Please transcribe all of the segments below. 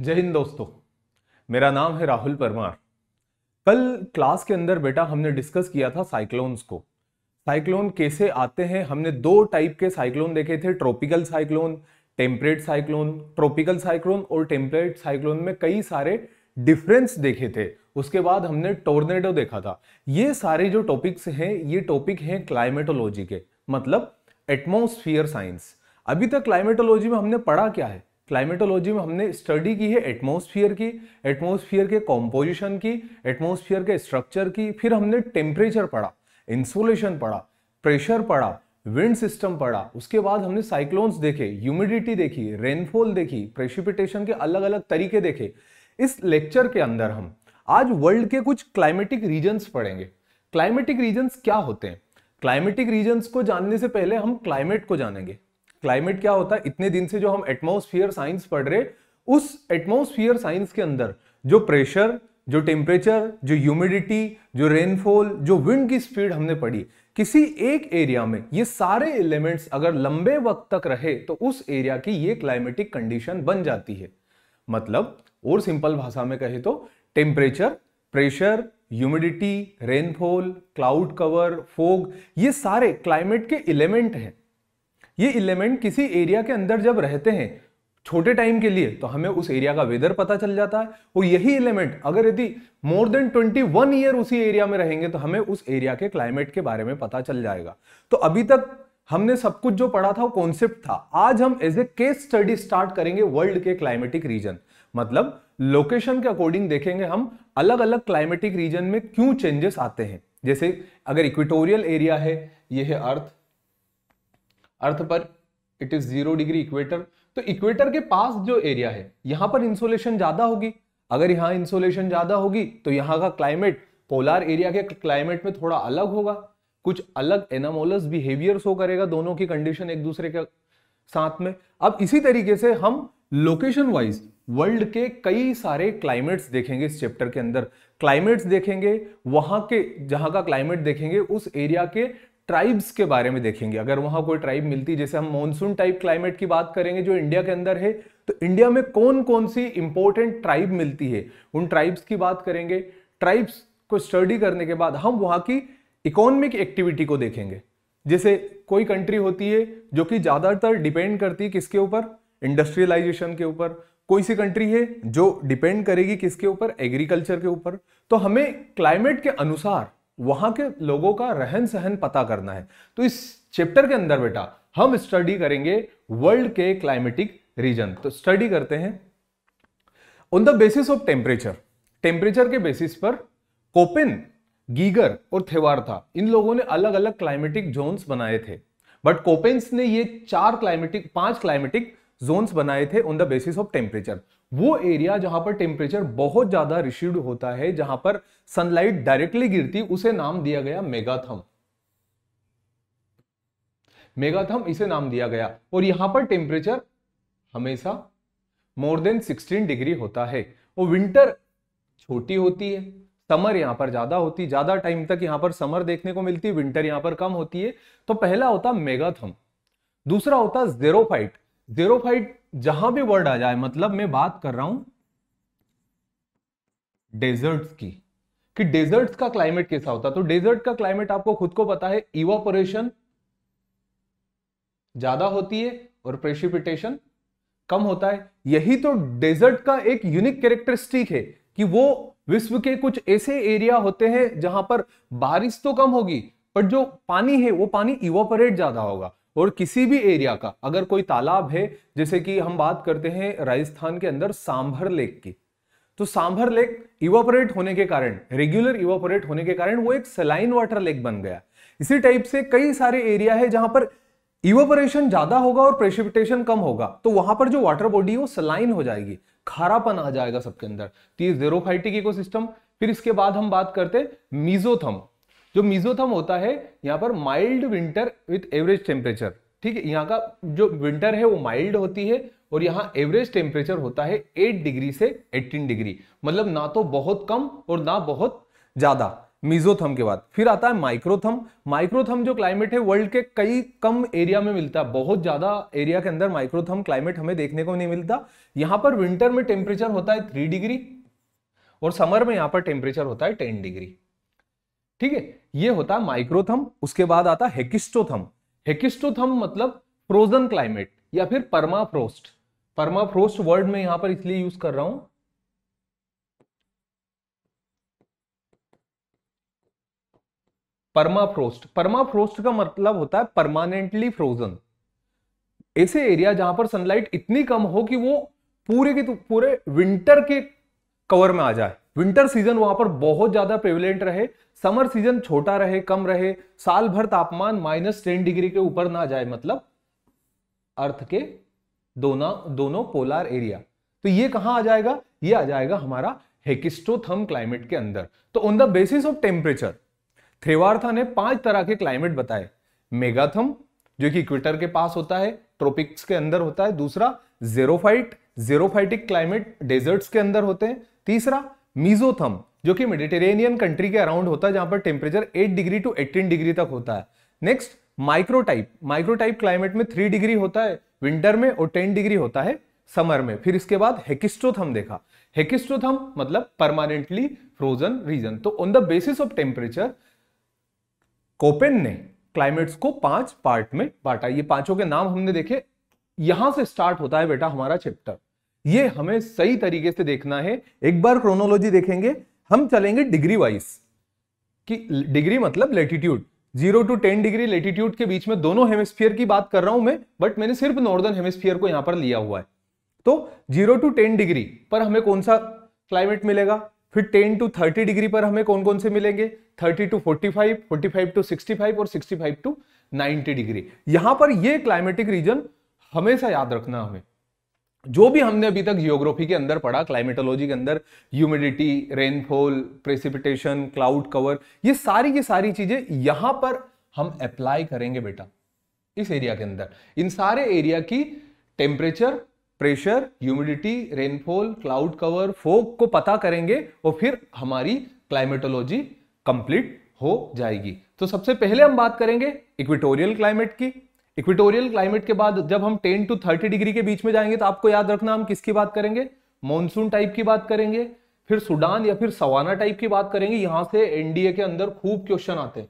जय हिंद दोस्तों मेरा नाम है राहुल परमार कल क्लास के अंदर बेटा हमने डिस्कस किया था साइक्लोन्स को साइक्लोन कैसे आते हैं हमने दो टाइप के साइक्लोन देखे थे tropical cyclone temperate cyclone tropical cyclone और टेम्परेट साइक्लोन में कई सारे डिफरेंस देखे थे उसके बाद हमने टोर्नेडो देखा था ये सारे जो टॉपिक्स हैं ये टॉपिक हैं क्लाइमेटोलॉजी के मतलब एटमोसफियर साइंस अभी तक क्लाइमेटोलॉजी में हमने पढ़ा क्या है क्लाइमेटोलॉजी में हमने स्टडी की है एटमॉस्फेयर की एटमॉस्फेयर के कॉम्पोजिशन की एटमॉस्फेयर के स्ट्रक्चर की फिर हमने टेम्परेचर पढ़ा इंसुलेशन पढ़ा प्रेशर पढ़ा विंड सिस्टम पढ़ा उसके बाद हमने साइक्लोन्स देखे ह्यूमिडिटी देखी रेनफॉल देखी प्रेसिपिटेशन के अलग अलग तरीके देखे इस लेक्चर के अंदर हम आज वर्ल्ड के कुछ क्लाइमेटिक रीजन्स पढ़ेंगे क्लाइमेटिक रीजन्स क्या होते हैं क्लाइमेटिक रीजन्स को जानने से पहले हम क्लाइमेट को जानेंगे क्लाइमेट क्या होता है इतने दिन से जो हम एटमोस्फियर साइंस पढ़ रहे उस एटमोस्फियर साइंस के अंदर जो प्रेशर जो टेम्परेचर जो ह्यूमिडिटी जो रेनफॉल जो विंड की स्पीड हमने पढ़ी किसी एक एरिया में ये सारे एलिमेंट्स अगर लंबे वक्त तक रहे तो उस एरिया की ये क्लाइमेटिक कंडीशन बन जाती है मतलब और सिंपल भाषा में कहे तो temperature pressure humidity rainfall cloud cover fog ये सारे क्लाइमेट के एलिमेंट हैं ये एलिमेंट किसी एरिया के अंदर जब रहते हैं छोटे टाइम के लिए तो हमें उस एरिया का वेदर पता चल जाता है और यही एलिमेंट अगर यदि मोर देन 21 ईयर उसी एरिया में रहेंगे तो हमें उस एरिया के क्लाइमेट के बारे में पता चल जाएगा तो अभी तक हमने सब कुछ जो पढ़ा था वो कॉन्सेप्ट था आज हम as a case study start करेंगे वर्ल्ड के क्लाइमेटिक रीजन मतलब लोकेशन के अकॉर्डिंग देखेंगे हम अलग अलग क्लाइमेटिक रीजन में क्यों चेंजेस आते हैं जैसे अगर इक्वेटोरियल एरिया है यह है अर्थ अर्थ पर it is zero degree equator तो इक्वेटर के पास जो एरिया है यहां पर इंसोलेशन ज्यादा होगी अगर यहां इंसोलेशन ज्यादा होगी तो यहां का क्लाइमेट पोलार एरिया के क्लाइमेट में थोड़ा अलग होगा कुछ अलग एनामोलस बिहेवियर शो करेगा दोनों की कंडीशन एक दूसरे के साथ में अब इसी तरीके से हम लोकेशन वाइज वर्ल्ड के कई सारे क्लाइमेट्स देखेंगे इस चैप्टर के अंदर क्लाइमेट्स देखेंगे वहां के जहां का क्लाइमेट देखेंगे उस एरिया के ट्राइब्स के बारे में देखेंगे अगर वहाँ कोई ट्राइब मिलती जैसे हम मॉनसून टाइप क्लाइमेट की बात करेंगे जो इंडिया के अंदर है तो इंडिया में कौन कौन सी इंपॉर्टेंट ट्राइब मिलती है उन ट्राइब्स की बात करेंगे ट्राइब्स को स्टडी करने के बाद हम वहाँ की इकोनॉमिक एक्टिविटी को देखेंगे जैसे कोई कंट्री होती है जो कि ज़्यादातर डिपेंड करती है किसके ऊपर इंडस्ट्रियलाइजेशन के ऊपर कोई सी कंट्री है जो डिपेंड करेगी किसके ऊपर एग्रीकल्चर के ऊपर तो हमें क्लाइमेट के अनुसार वहां के लोगों का रहन सहन पता करना है तो इस चैप्टर के अंदर बेटा हम स्टडी करेंगे वर्ल्ड के क्लाइमेटिक रीजन तो स्टडी करते हैं on the basis of temperature temperature के बेसिस पर कोपिन गीगर और थेवार था इन लोगों ने अलग अलग क्लाइमेटिक जोन्स बनाए थे बट कोपेन्स ने ये चार क्लाइमेटिक पांच क्लाइमेटिक जोन्स बनाए थे on the basis of temperature वो एरिया जहां पर टेम्परेचर बहुत ज्यादा रिशीड होता है जहां पर सनलाइट डायरेक्टली गिरती उसे नाम दिया गया मेगाथम मेगाथम इसे नाम दिया गया और यहां पर टेम्परेचर हमेशा मोर देन 16 डिग्री होता है और विंटर छोटी होती है समर यहां पर ज्यादा होती ज्यादा टाइम तक यहां पर समर देखने को मिलती विंटर यहां पर कम होती है तो पहला होता मेगाथम दूसरा होता जेरोफाइट जेरोफाइट जहां भी वर्ड आ जाए मतलब मैं बात कर रहा हूं डेजर्ट्स की कि डेजर्ट्स का क्लाइमेट कैसा होता तो डेजर्ट का क्लाइमेट आपको खुद को पता है इवापोरेशन ज्यादा होती है और प्रेसिपिटेशन कम होता है यही तो डेजर्ट का एक यूनिक कैरेक्टरिस्टिक है कि वो विश्व के कुछ ऐसे एरिया होते हैं जहां पर बारिश तो कम होगी पर जो पानी है वो पानी इवोपरेट ज्यादा होगा और किसी भी एरिया का अगर कोई तालाब है जैसे कि हम बात करते हैं राजस्थान के अंदर सांभर लेक की तो सांभर लेक इवापोरेट होने के कारण रेगुलर इवापोरेट होने के कारण वो एक सलाइन वाटर लेक बन गया इसी टाइप से कई सारे एरिया है जहां पर इवापोरेशन ज्यादा होगा और प्रेसिपिटेशन कम होगा तो वहां पर जो वाटर बॉडी है वो सलाइन हो जाएगी खारापन आ जाएगा सबके अंदर तो ये जेरोफाइटिक इकोसिस्टम फिर इसके बाद हम बात करते हैं मीजोथम जो मिजोथम होता है यहाँ पर mild winter with average temperature ठीक है यहाँ का जो विंटर है वो माइल्ड होती है और यहाँ एवरेज टेम्परेचर होता है 8 डिग्री से 18 डिग्री मतलब ना तो बहुत कम और ना बहुत ज़्यादा मीजोथम के बाद फिर आता है माइक्रोथम माइक्रोथम जो क्लाइमेट है वर्ल्ड के कई कम एरिया में मिलता है बहुत ज़्यादा एरिया के अंदर माइक्रोथम क्लाइमेट हमें देखने को नहीं मिलता यहाँ पर विंटर में टेम्परेचर होता है थ्री डिग्री और समर में यहाँ पर टेम्परेचर होता है टेन डिग्री ठीक है ये होता है माइक्रोथम उसके बाद आता हेकिस्टोथम हेकिस्टोथम मतलब फ्रोजन क्लाइमेट या फिर परमाफ्रोस्ट परमाफ्रोस्ट वर्ड में यहां पर इसलिए यूज कर रहा हूं परमाफ्रोस्ट परमाफ्रोस्ट का मतलब होता है परमानेंटली फ्रोजन ऐसे एरिया जहां पर सनलाइट इतनी कम हो कि वो पूरे के पूरे विंटर के कवर में आ जाए विंटर सीजन वहां पर बहुत ज्यादा प्रिविलेंट रहे समर सीजन छोटा रहे कम रहे साल भर तापमान माइनस टेन डिग्री के ऊपर ना जाए मतलब अर्थ के दोनों दोनों पोलर एरिया तो ये कहां आ जाएगा ये आ जाएगा हमारा हेकिस्टोथम क्लाइमेट के अंदर तो on the basis of temperature Trewartha ने पांच तरह के क्लाइमेट बताए मेगाथम जो कि इक्वेटर के पास होता है ट्रॉपिक्स के अंदर होता है दूसरा जेरोफाइट जेरोफाइटिक क्लाइमेट डेजर्ट्स के अंदर होते हैं तीसरा मीजोथम जो कि मेडिटेरेनियन कंट्री के अराउंड होता है जहां पर टेम्परेचर 8 डिग्री टू 18 डिग्री तक होता है नेक्स्ट माइक्रोटाइप माइक्रोटाइप क्लाइमेट में 3 डिग्री होता है विंटर में और 10 डिग्री होता है समर में फिर इसके बाद हेकिस्ट्रोथम देखा हेकिस्ट्रोथम मतलब परमानेंटली फ्रोजन रीजन तो on the basis of temperature Koppen ने क्लाइमेट्स को पांच पार्ट में बांटा ये पांचों के नाम हमने देखे यहां से स्टार्ट होता है बेटा हमारा चैप्टर ये हमें सही तरीके से देखना है एक बार क्रोनोलॉजी देखेंगे हम चलेंगे डिग्री वाइज कि डिग्री मतलब latitude zero to ten degree latitude के बीच में दोनों हेमिस्फीयर की बात कर रहा हूं मैं बट मैंने सिर्फ नॉर्दर्न हेमिस्फीयर को यहां पर लिया हुआ है तो जीरो टू टेन डिग्री पर हमें कौन सा क्लाइमेट मिलेगा फिर टेन टू थर्टी डिग्री पर हमें कौन कौन से मिलेंगे thirty to forty five forty five to sixty five और sixty five to ninety degree यहां पर यह क्लाइमेटिक रीजन हमेशा याद रखना हमें जो भी हमने अभी तक जियोग्राफी के अंदर पढ़ा क्लाइमेटोलॉजी के अंदर humidity rainfall precipitation cloud cover ये सारी की सारी चीजें यहां पर हम अप्लाई करेंगे बेटा इस एरिया के अंदर इन सारे एरिया की temperature pressure humidity rainfall cloud cover fog को पता करेंगे और फिर हमारी क्लाइमेटोलॉजी कंप्लीट हो जाएगी तो सबसे पहले हम बात करेंगे इक्विटोरियल क्लाइमेट की इक्विटोरियल क्लाइमेट के बाद जब हम 10 टू 30 डिग्री के बीच में जाएंगे तो आपको याद रखना हम किसकी बात करेंगे मॉनसून टाइप की बात करेंगे फिर सुडान या फिर सवाना टाइप की बात करेंगे यहां से एनडीए के अंदर खूब क्वेश्चन आते हैं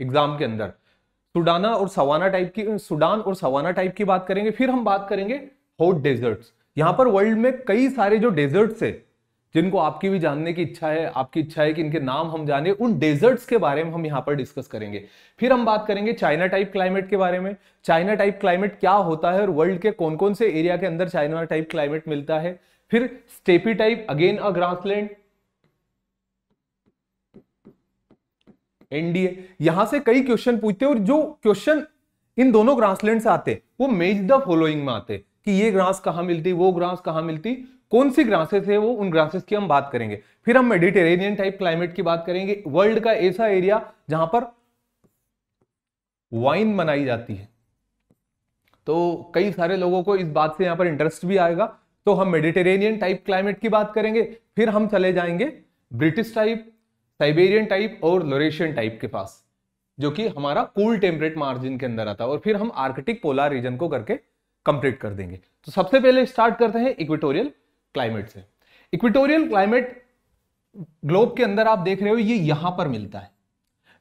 एग्जाम के अंदर सुडाना और सवाना टाइप की सुडान और सवाना टाइप की बात करेंगे फिर हम बात करेंगे हॉट डेजर्ट्स यहां पर वर्ल्ड में कई सारे जो डेजर्ट्स है जिनको आपकी भी जानने की इच्छा है आपकी इच्छा है कि इनके नाम हम जाने उन डेजर्ट्स के बारे में हम यहाँ पर डिस्कस करेंगे फिर हम बात करेंगे चाइना टाइप क्लाइमेट के बारे में चाइना टाइप क्लाइमेट क्या होता है और वर्ल्ड के कौन कौन से एरिया के अंदर चाइना टाइप क्लाइमेट मिलता है फिर steppe type again uh grassland NDA यहां से कई क्वेश्चन पूछते हैं और जो क्वेश्चन इन दोनों ग्रासलैंड से आते हैं वो मेज द फॉलोइंग में आते हैं कि ये ग्रास कहां मिलती वो ग्रास कहां मिलती कौन सी ग्रासेस है वो उन ग्रासेस की हम बात करेंगे फिर हम मेडिटेरेनियन टाइप क्लाइमेट की बात करेंगे वर्ल्ड का ऐसा एरिया जहां पर वाइन बनाई जाती है तो कई सारे लोगों को इस बात से यहां पर इंटरेस्ट भी आएगा तो हम मेडिटेरेनियन टाइप क्लाइमेट की बात करेंगे फिर हम चले जाएंगे ब्रिटिश टाइप साइबेरियन टाइप और लोरेशियन टाइप के पास जो कि हमारा कूल टेम्परेट मार्जिन के अंदर आता है और फिर हम आर्कटिक पोलार रीजन को करके कंप्लीट कर देंगे तो सबसे पहले स्टार्ट करते हैं इक्वेटोरियल क्लाइमेट से इक्विटोरियल क्लाइमेट ग्लोब के अंदर आप देख रहे हो ये यहां पर मिलता है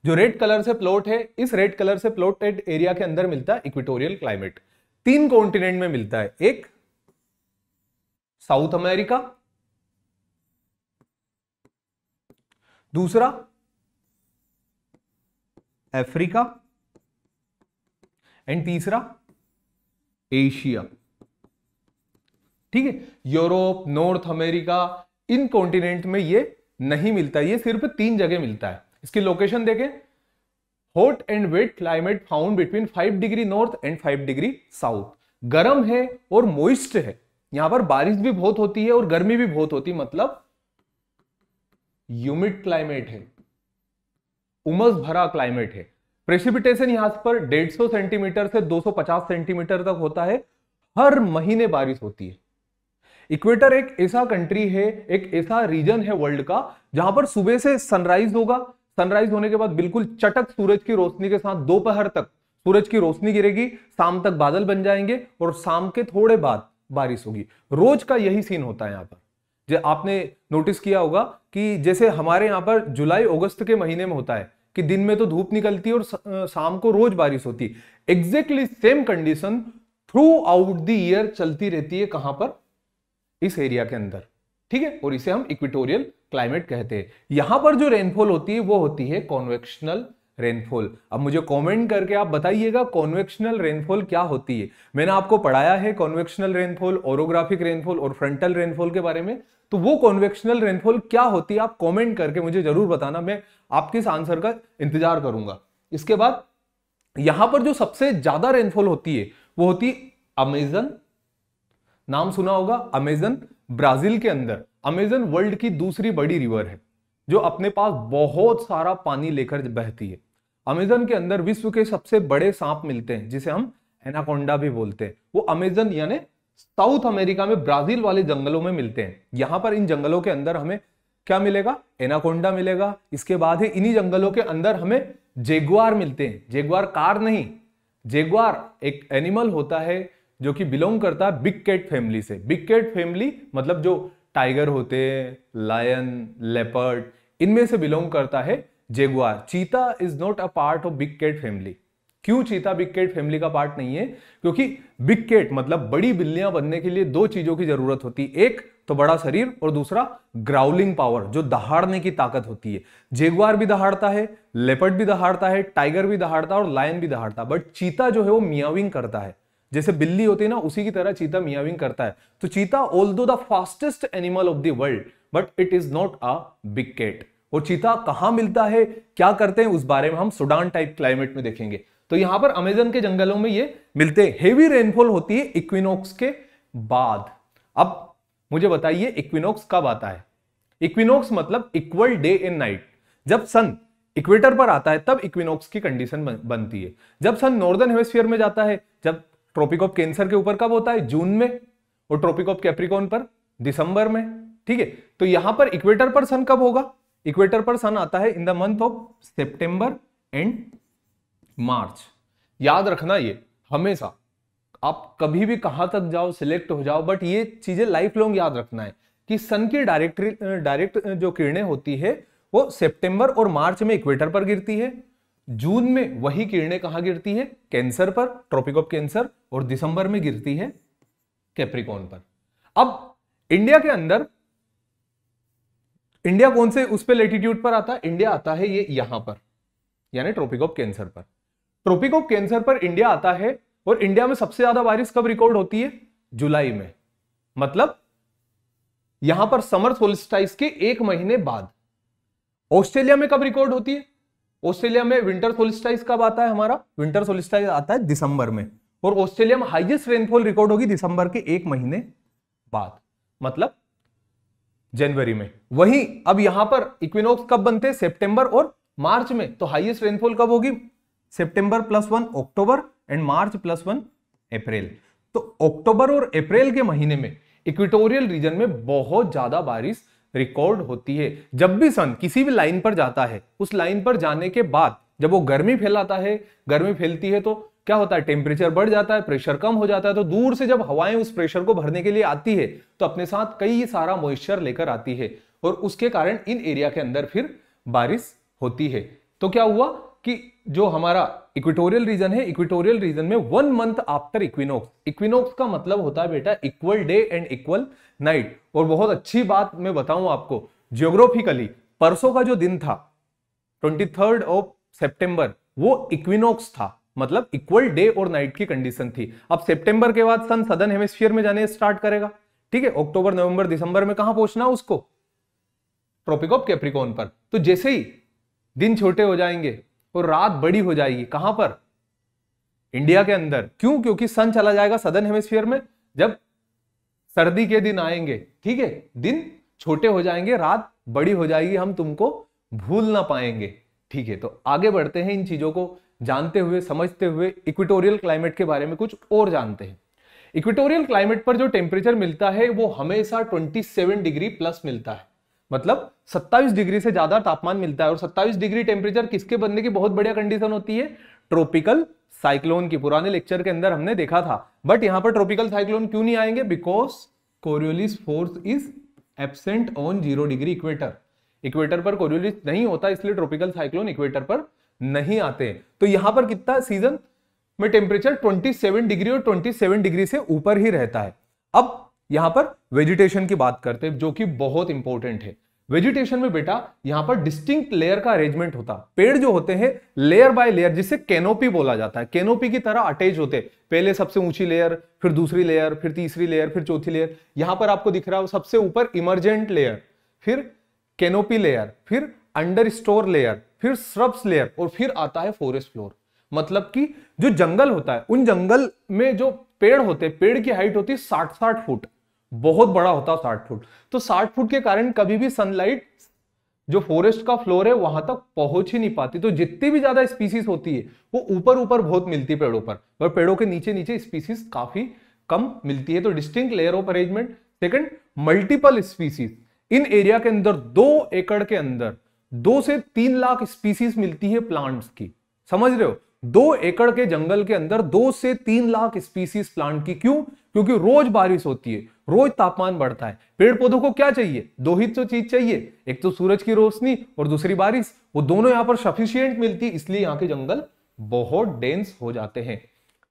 जो रेड कलर से प्लॉट है इस रेड कलर से प्लॉटेड एरिया के अंदर मिलता है इक्विटोरियल क्लाइमेट तीन कॉन्टिनेंट में मिलता है एक साउथ अमेरिका दूसरा अफ्रीका एंड तीसरा एशिया ठीक है यूरोप नॉर्थ अमेरिका इन कॉन्टिनेंट में ये नहीं मिलता ये सिर्फ तीन जगह मिलता है इसकी लोकेशन देखें hot and wet climate found between five degree north and five degree south गर्म है और मोइस्ट है यहां पर बारिश भी बहुत होती है और गर्मी भी बहुत होती है मतलब ह्यूमिड क्लाइमेट है उमस भरा क्लाइमेट है प्रेसिपिटेशन यहां पर 150 सेंटीमीटर से 250 सेंटीमीटर तक होता है हर महीने बारिश होती है इक्वेटर एक ऐसा कंट्री है एक ऐसा रीजन है वर्ल्ड का जहां पर सुबह से सनराइज होगा सनराइज होने के बाद बिल्कुल चटक सूरज की रोशनी के साथ दोपहर तक सूरज की रोशनी गिरेगी शाम तक बादल बन जाएंगे और शाम के थोड़े बाद बारिश होगी रोज का यही सीन होता है यहाँ पर जो आपने नोटिस किया होगा कि जैसे हमारे यहाँ पर जुलाई अगस्त के महीने में होता है कि दिन में तो धूप निकलती है और शाम को रोज बारिश होती है exactly same condition throughout the year चलती रहती है कहां पर इस एरिया के अंदर ठीक है और इसे हम इक्विटोरियल क्लाइमेट कहते हैं यहां पर जो रेनफॉल होती है वो होती है कॉन्वेक्शनल रेनफॉल अब मुझे कमेंट करके आप बताइएगा कॉन्वेक्शनल रेनफॉल क्या होती है मैंने आपको पढ़ाया है कॉन्वेक्शनल रेनफॉल ओरोग्राफिक रेनफॉल और फ्रंटल रेनफॉल के बारे में तो वो कॉन्वेक्शनल रेनफॉल क्या होती है आप कॉमेंट करके मुझे जरूर बताना मैं आपके इस आंसर का इंतजार करूंगा इसके बाद यहां पर जो सबसे ज्यादा रेनफॉल होती है वो होती है अमेजन नाम सुना होगा अमेजन ब्राजील के अंदर अमेजन वर्ल्ड की दूसरी बड़ी रिवर है जो अपने पास बहुत सारा पानी लेकर बहती है अमेजन के अंदर विश्व के सबसे बड़े सांप मिलते हैं जिसे हम एनाकोंडा भी बोलते हैं वो अमेजन यानी साउथ अमेरिका में ब्राजील वाले जंगलों में मिलते हैं यहां पर इन जंगलों के अंदर हमें क्या मिलेगा एनाकोंडा मिलेगा इसके बाद ही इन्हीं जंगलों के अंदर हमें जेगुआर मिलते हैं जेगुआर कार नहीं जेगुआर एक एनिमल होता है जो कि बिलोंग करता है बिग कैट फैमिली से बिग कैट फैमिली मतलब जो टाइगर होते हैं लायन लेपर्ड इनमें से बिलोंग करता है jaguar cheetah is not a part of big cat family क्यों चीता बिग कैट फैमिली का पार्ट नहीं है क्योंकि बिग कैट मतलब बड़ी बिल्लियां बनने के लिए दो चीजों की जरूरत होती है एक तो बड़ा शरीर और दूसरा ग्राउलिंग पावर जो दहाड़ने की ताकत होती है जेगुआर भी दहाड़ता है लेपर्ड भी दहाड़ता है टाइगर भी दहाड़ता है और लायन भी दहाड़ता है बट चीता जो है वो मियाविंग करता है जैसे बिल्ली होती है ना उसी की तरह चीता मियाविंग करता है तो cheetah all the fastest animal of the world but it is not a big cat और चीता कहां मिलता है क्या करते हैं उस बारे में हम सुडान टाइप क्लाइमेट में देखेंगे तो यहां पर अमेजन के जंगलों में ये मिलते हैं हेवी रेनफॉल होती है इक्विनोक्स के बाद अब मुझे बताइए इक्विनोक्स कब आता है इक्विनोक्स मतलब इक्वल डे एंड नाइट जब सन इक्वेटर पर आता है तब इक्विनोक्स की कंडीशन बनती है जब सन नॉर्दर्न हेमिस्फीयर में जाता है जब ट्रॉपिक ऑफ कैंसर के ऊपर कब होता है जून में और ट्रॉपिक ऑफ कैप्रिकॉन पर दिसंबर में ठीक है तो यहां पर इक्वेटर पर सन कब होगा इक्वेटर पर सन आता है in the month of September and March याद रखना ये हमेशा आप कभी भी कहां तक जाओ सिलेक्ट हो जाओ बट ये चीजें लाइफ लॉन्ग याद रखना है कि सन की डायरेक्ट डायरेक्ट जो किरणें होती है वो सितंबर और मार्च में इक्वेटर पर गिरती है जून में वही किरणें कहां गिरती है कैंसर पर ट्रॉपिक ऑफ कैंसर और दिसंबर में गिरती है कैप्रिकॉन पर अब इंडिया के अंदर इंडिया कौन से उस पर लेटीट्यूड पर आता है इंडिया आता है ये यहां पर यानी ट्रॉपिक ऑफ कैंसर पर ट्रॉपिक ऑफ कैंसर पर इंडिया आता है और इंडिया में सबसे ज्यादा बारिश कब रिकॉर्ड होती है जुलाई में मतलब यहां पर समर सोलिस्टाइस के एक महीने बाद ऑस्ट्रेलिया में कब रिकॉर्ड होती है ऑस्ट्रेलिया में विंटर सोलिस्टाइज कब आता है हमारा विंटर सोलिस्टाइज आता है दिसंबर में और ऑस्ट्रेलिया में हाइएस्ट रेनफॉल रिकॉर्ड होगी दिसंबर के एक महीने बाद मतलब जनवरी में वही अब यहां पर इक्विनोक्स कब बनते हैं सेप्टेंबर और मार्च में तो हाइएस्ट रेनफॉल कब होगी September plus one October and March plus one April तो अक्टूबर और अप्रैल के महीने में इक्वेटोरियल रीजन में बहुत ज्यादा बारिश रिकॉर्ड होती है जब भी सन किसी भी लाइन पर जाता है उस लाइन पर जाने के बाद जब वो गर्मी फैलाता है गर्मी फैलती है तो क्या होता है टेम्परेचर बढ़ जाता है प्रेशर कम हो जाता है तो दूर से जब हवाएं उस प्रेशर को भरने के लिए आती है तो अपने साथ कई सारा मॉइस्चर लेकर आती है और उसके कारण इन एरिया के अंदर फिर बारिश होती है तो क्या हुआ कि जो हमारा इक्वेटोरियल रीजन है इक्वेटोरियल रीजन में one month after equinox equinox का मतलब होता है बेटा equal day and equal night और बहुत अच्छी बात मैं बताऊं आपको जियोग्राफिकली परसों का जो दिन था ट्वेंटी थर्ड ऑफ सेप्टेम्बर वो इक्विनोक्स था मतलब इक्वल डे और नाइट की कंडीशन थी अब सेप्टेम्बर के बाद सन सदन हेमिस्फीयर में जाने स्टार्ट करेगा ठीक है अक्टूबर नवंबर दिसंबर में कहां पहुंचना उसको ट्रॉपिक ऑफ कैप्रिकॉन पर तो जैसे ही दिन छोटे हो जाएंगे और रात बड़ी हो जाएगी कहां पर इंडिया के अंदर क्यों क्योंकि सन चला जाएगा सदर्न हेमिस्फीयर में जब सर्दी के दिन आएंगे ठीक है दिन छोटे हो जाएंगे रात बड़ी हो जाएगी हम तुमको भूल ना पाएंगे ठीक है तो आगे बढ़ते हैं इन चीजों को जानते हुए समझते हुए इक्विटोरियल क्लाइमेट के बारे में कुछ और जानते हैं इक्विटोरियल क्लाइमेट पर जो टेम्परेचर मिलता है वो हमेशा 27 डिग्री प्लस मिलता है मतलब 27 डिग्री से ज्यादा तापमान मिलता है और 27 डिग्री टेम्परेचर किसके बनने की बहुत बढ़िया कंडीशन होती है ट्रॉपिकल साइक्लोन की पुराने लेक्चर के अंदर हमने देखा था बट यहां पर ट्रॉपिकल साइक्लोन क्यों नहीं आएंगे because Coriolis force is absent on zero degree equator equator पर कोरियोलिस नहीं होता इसलिए ट्रॉपिकल साइक्लोन इक्वेटर पर नहीं आते तो यहां पर कितना सीजन में टेम्परेचर ट्वेंटी डिग्री और ट्वेंटी डिग्री से ऊपर ही रहता है अब यहां पर वेजिटेशन की बात करते हैं जो कि बहुत इंपॉर्टेंट है वेजिटेशन में बेटा यहां पर डिस्टिंक्ट लेयर का अरेंजमेंट होता है पेड़ जो होते हैं लेयर बाय लेयर जिसे कैनोपी बोला जाता है कैनोपी की तरह अटैच होते हैं पहले सबसे ऊंची लेयर फिर दूसरी लेयर फिर तीसरी लेयर फिर चौथी लेयर यहां पर आपको दिख रहा है सबसे ऊपर इमरजेंट लेयर फिर कैनोपी लेयर फिर अंडर स्टोर लेयर फिर श्रब्स लेयर और फिर आता है फॉरेस्ट फ्लोर मतलब कि जो जंगल होता है उन जंगल में जो पेड़ होते हैं पेड़ की हाइट होती है साठ साठ फुट बहुत बड़ा होता साठ फुट तो साठ फुट के कारण कभी भी सनलाइट जो फॉरेस्ट का फ्लोर है वहां तक पहुंच ही नहीं पाती तो जितनी भी ज्यादा स्पीसीज होती है वो ऊपर ऊपर बहुत मिलती है पेड़ों पर और पेड़ों के नीचे नीचे स्पीसीज काफी कम मिलती है तो distinct layer of arrangement second multiple species in area के अंदर दो एकड़ के अंदर दो से तीन लाख स्पीसीज मिलती है प्लांट्स की समझ रहे हो दो एकड़ के जंगल के अंदर दो से तीन लाख स्पीसीज प्लांट की क्यों क्योंकि रोज बारिश होती है रोज तापमान बढ़ता है पेड़ पौधों को क्या चाहिए दो ही तो चीज चाहिए एक तो सूरज की रोशनी और दूसरी बारिश वो दोनों यहाँ पर सफिशियंट मिलती है इसलिए यहाँ के जंगल बहुत डेंस हो जाते हैं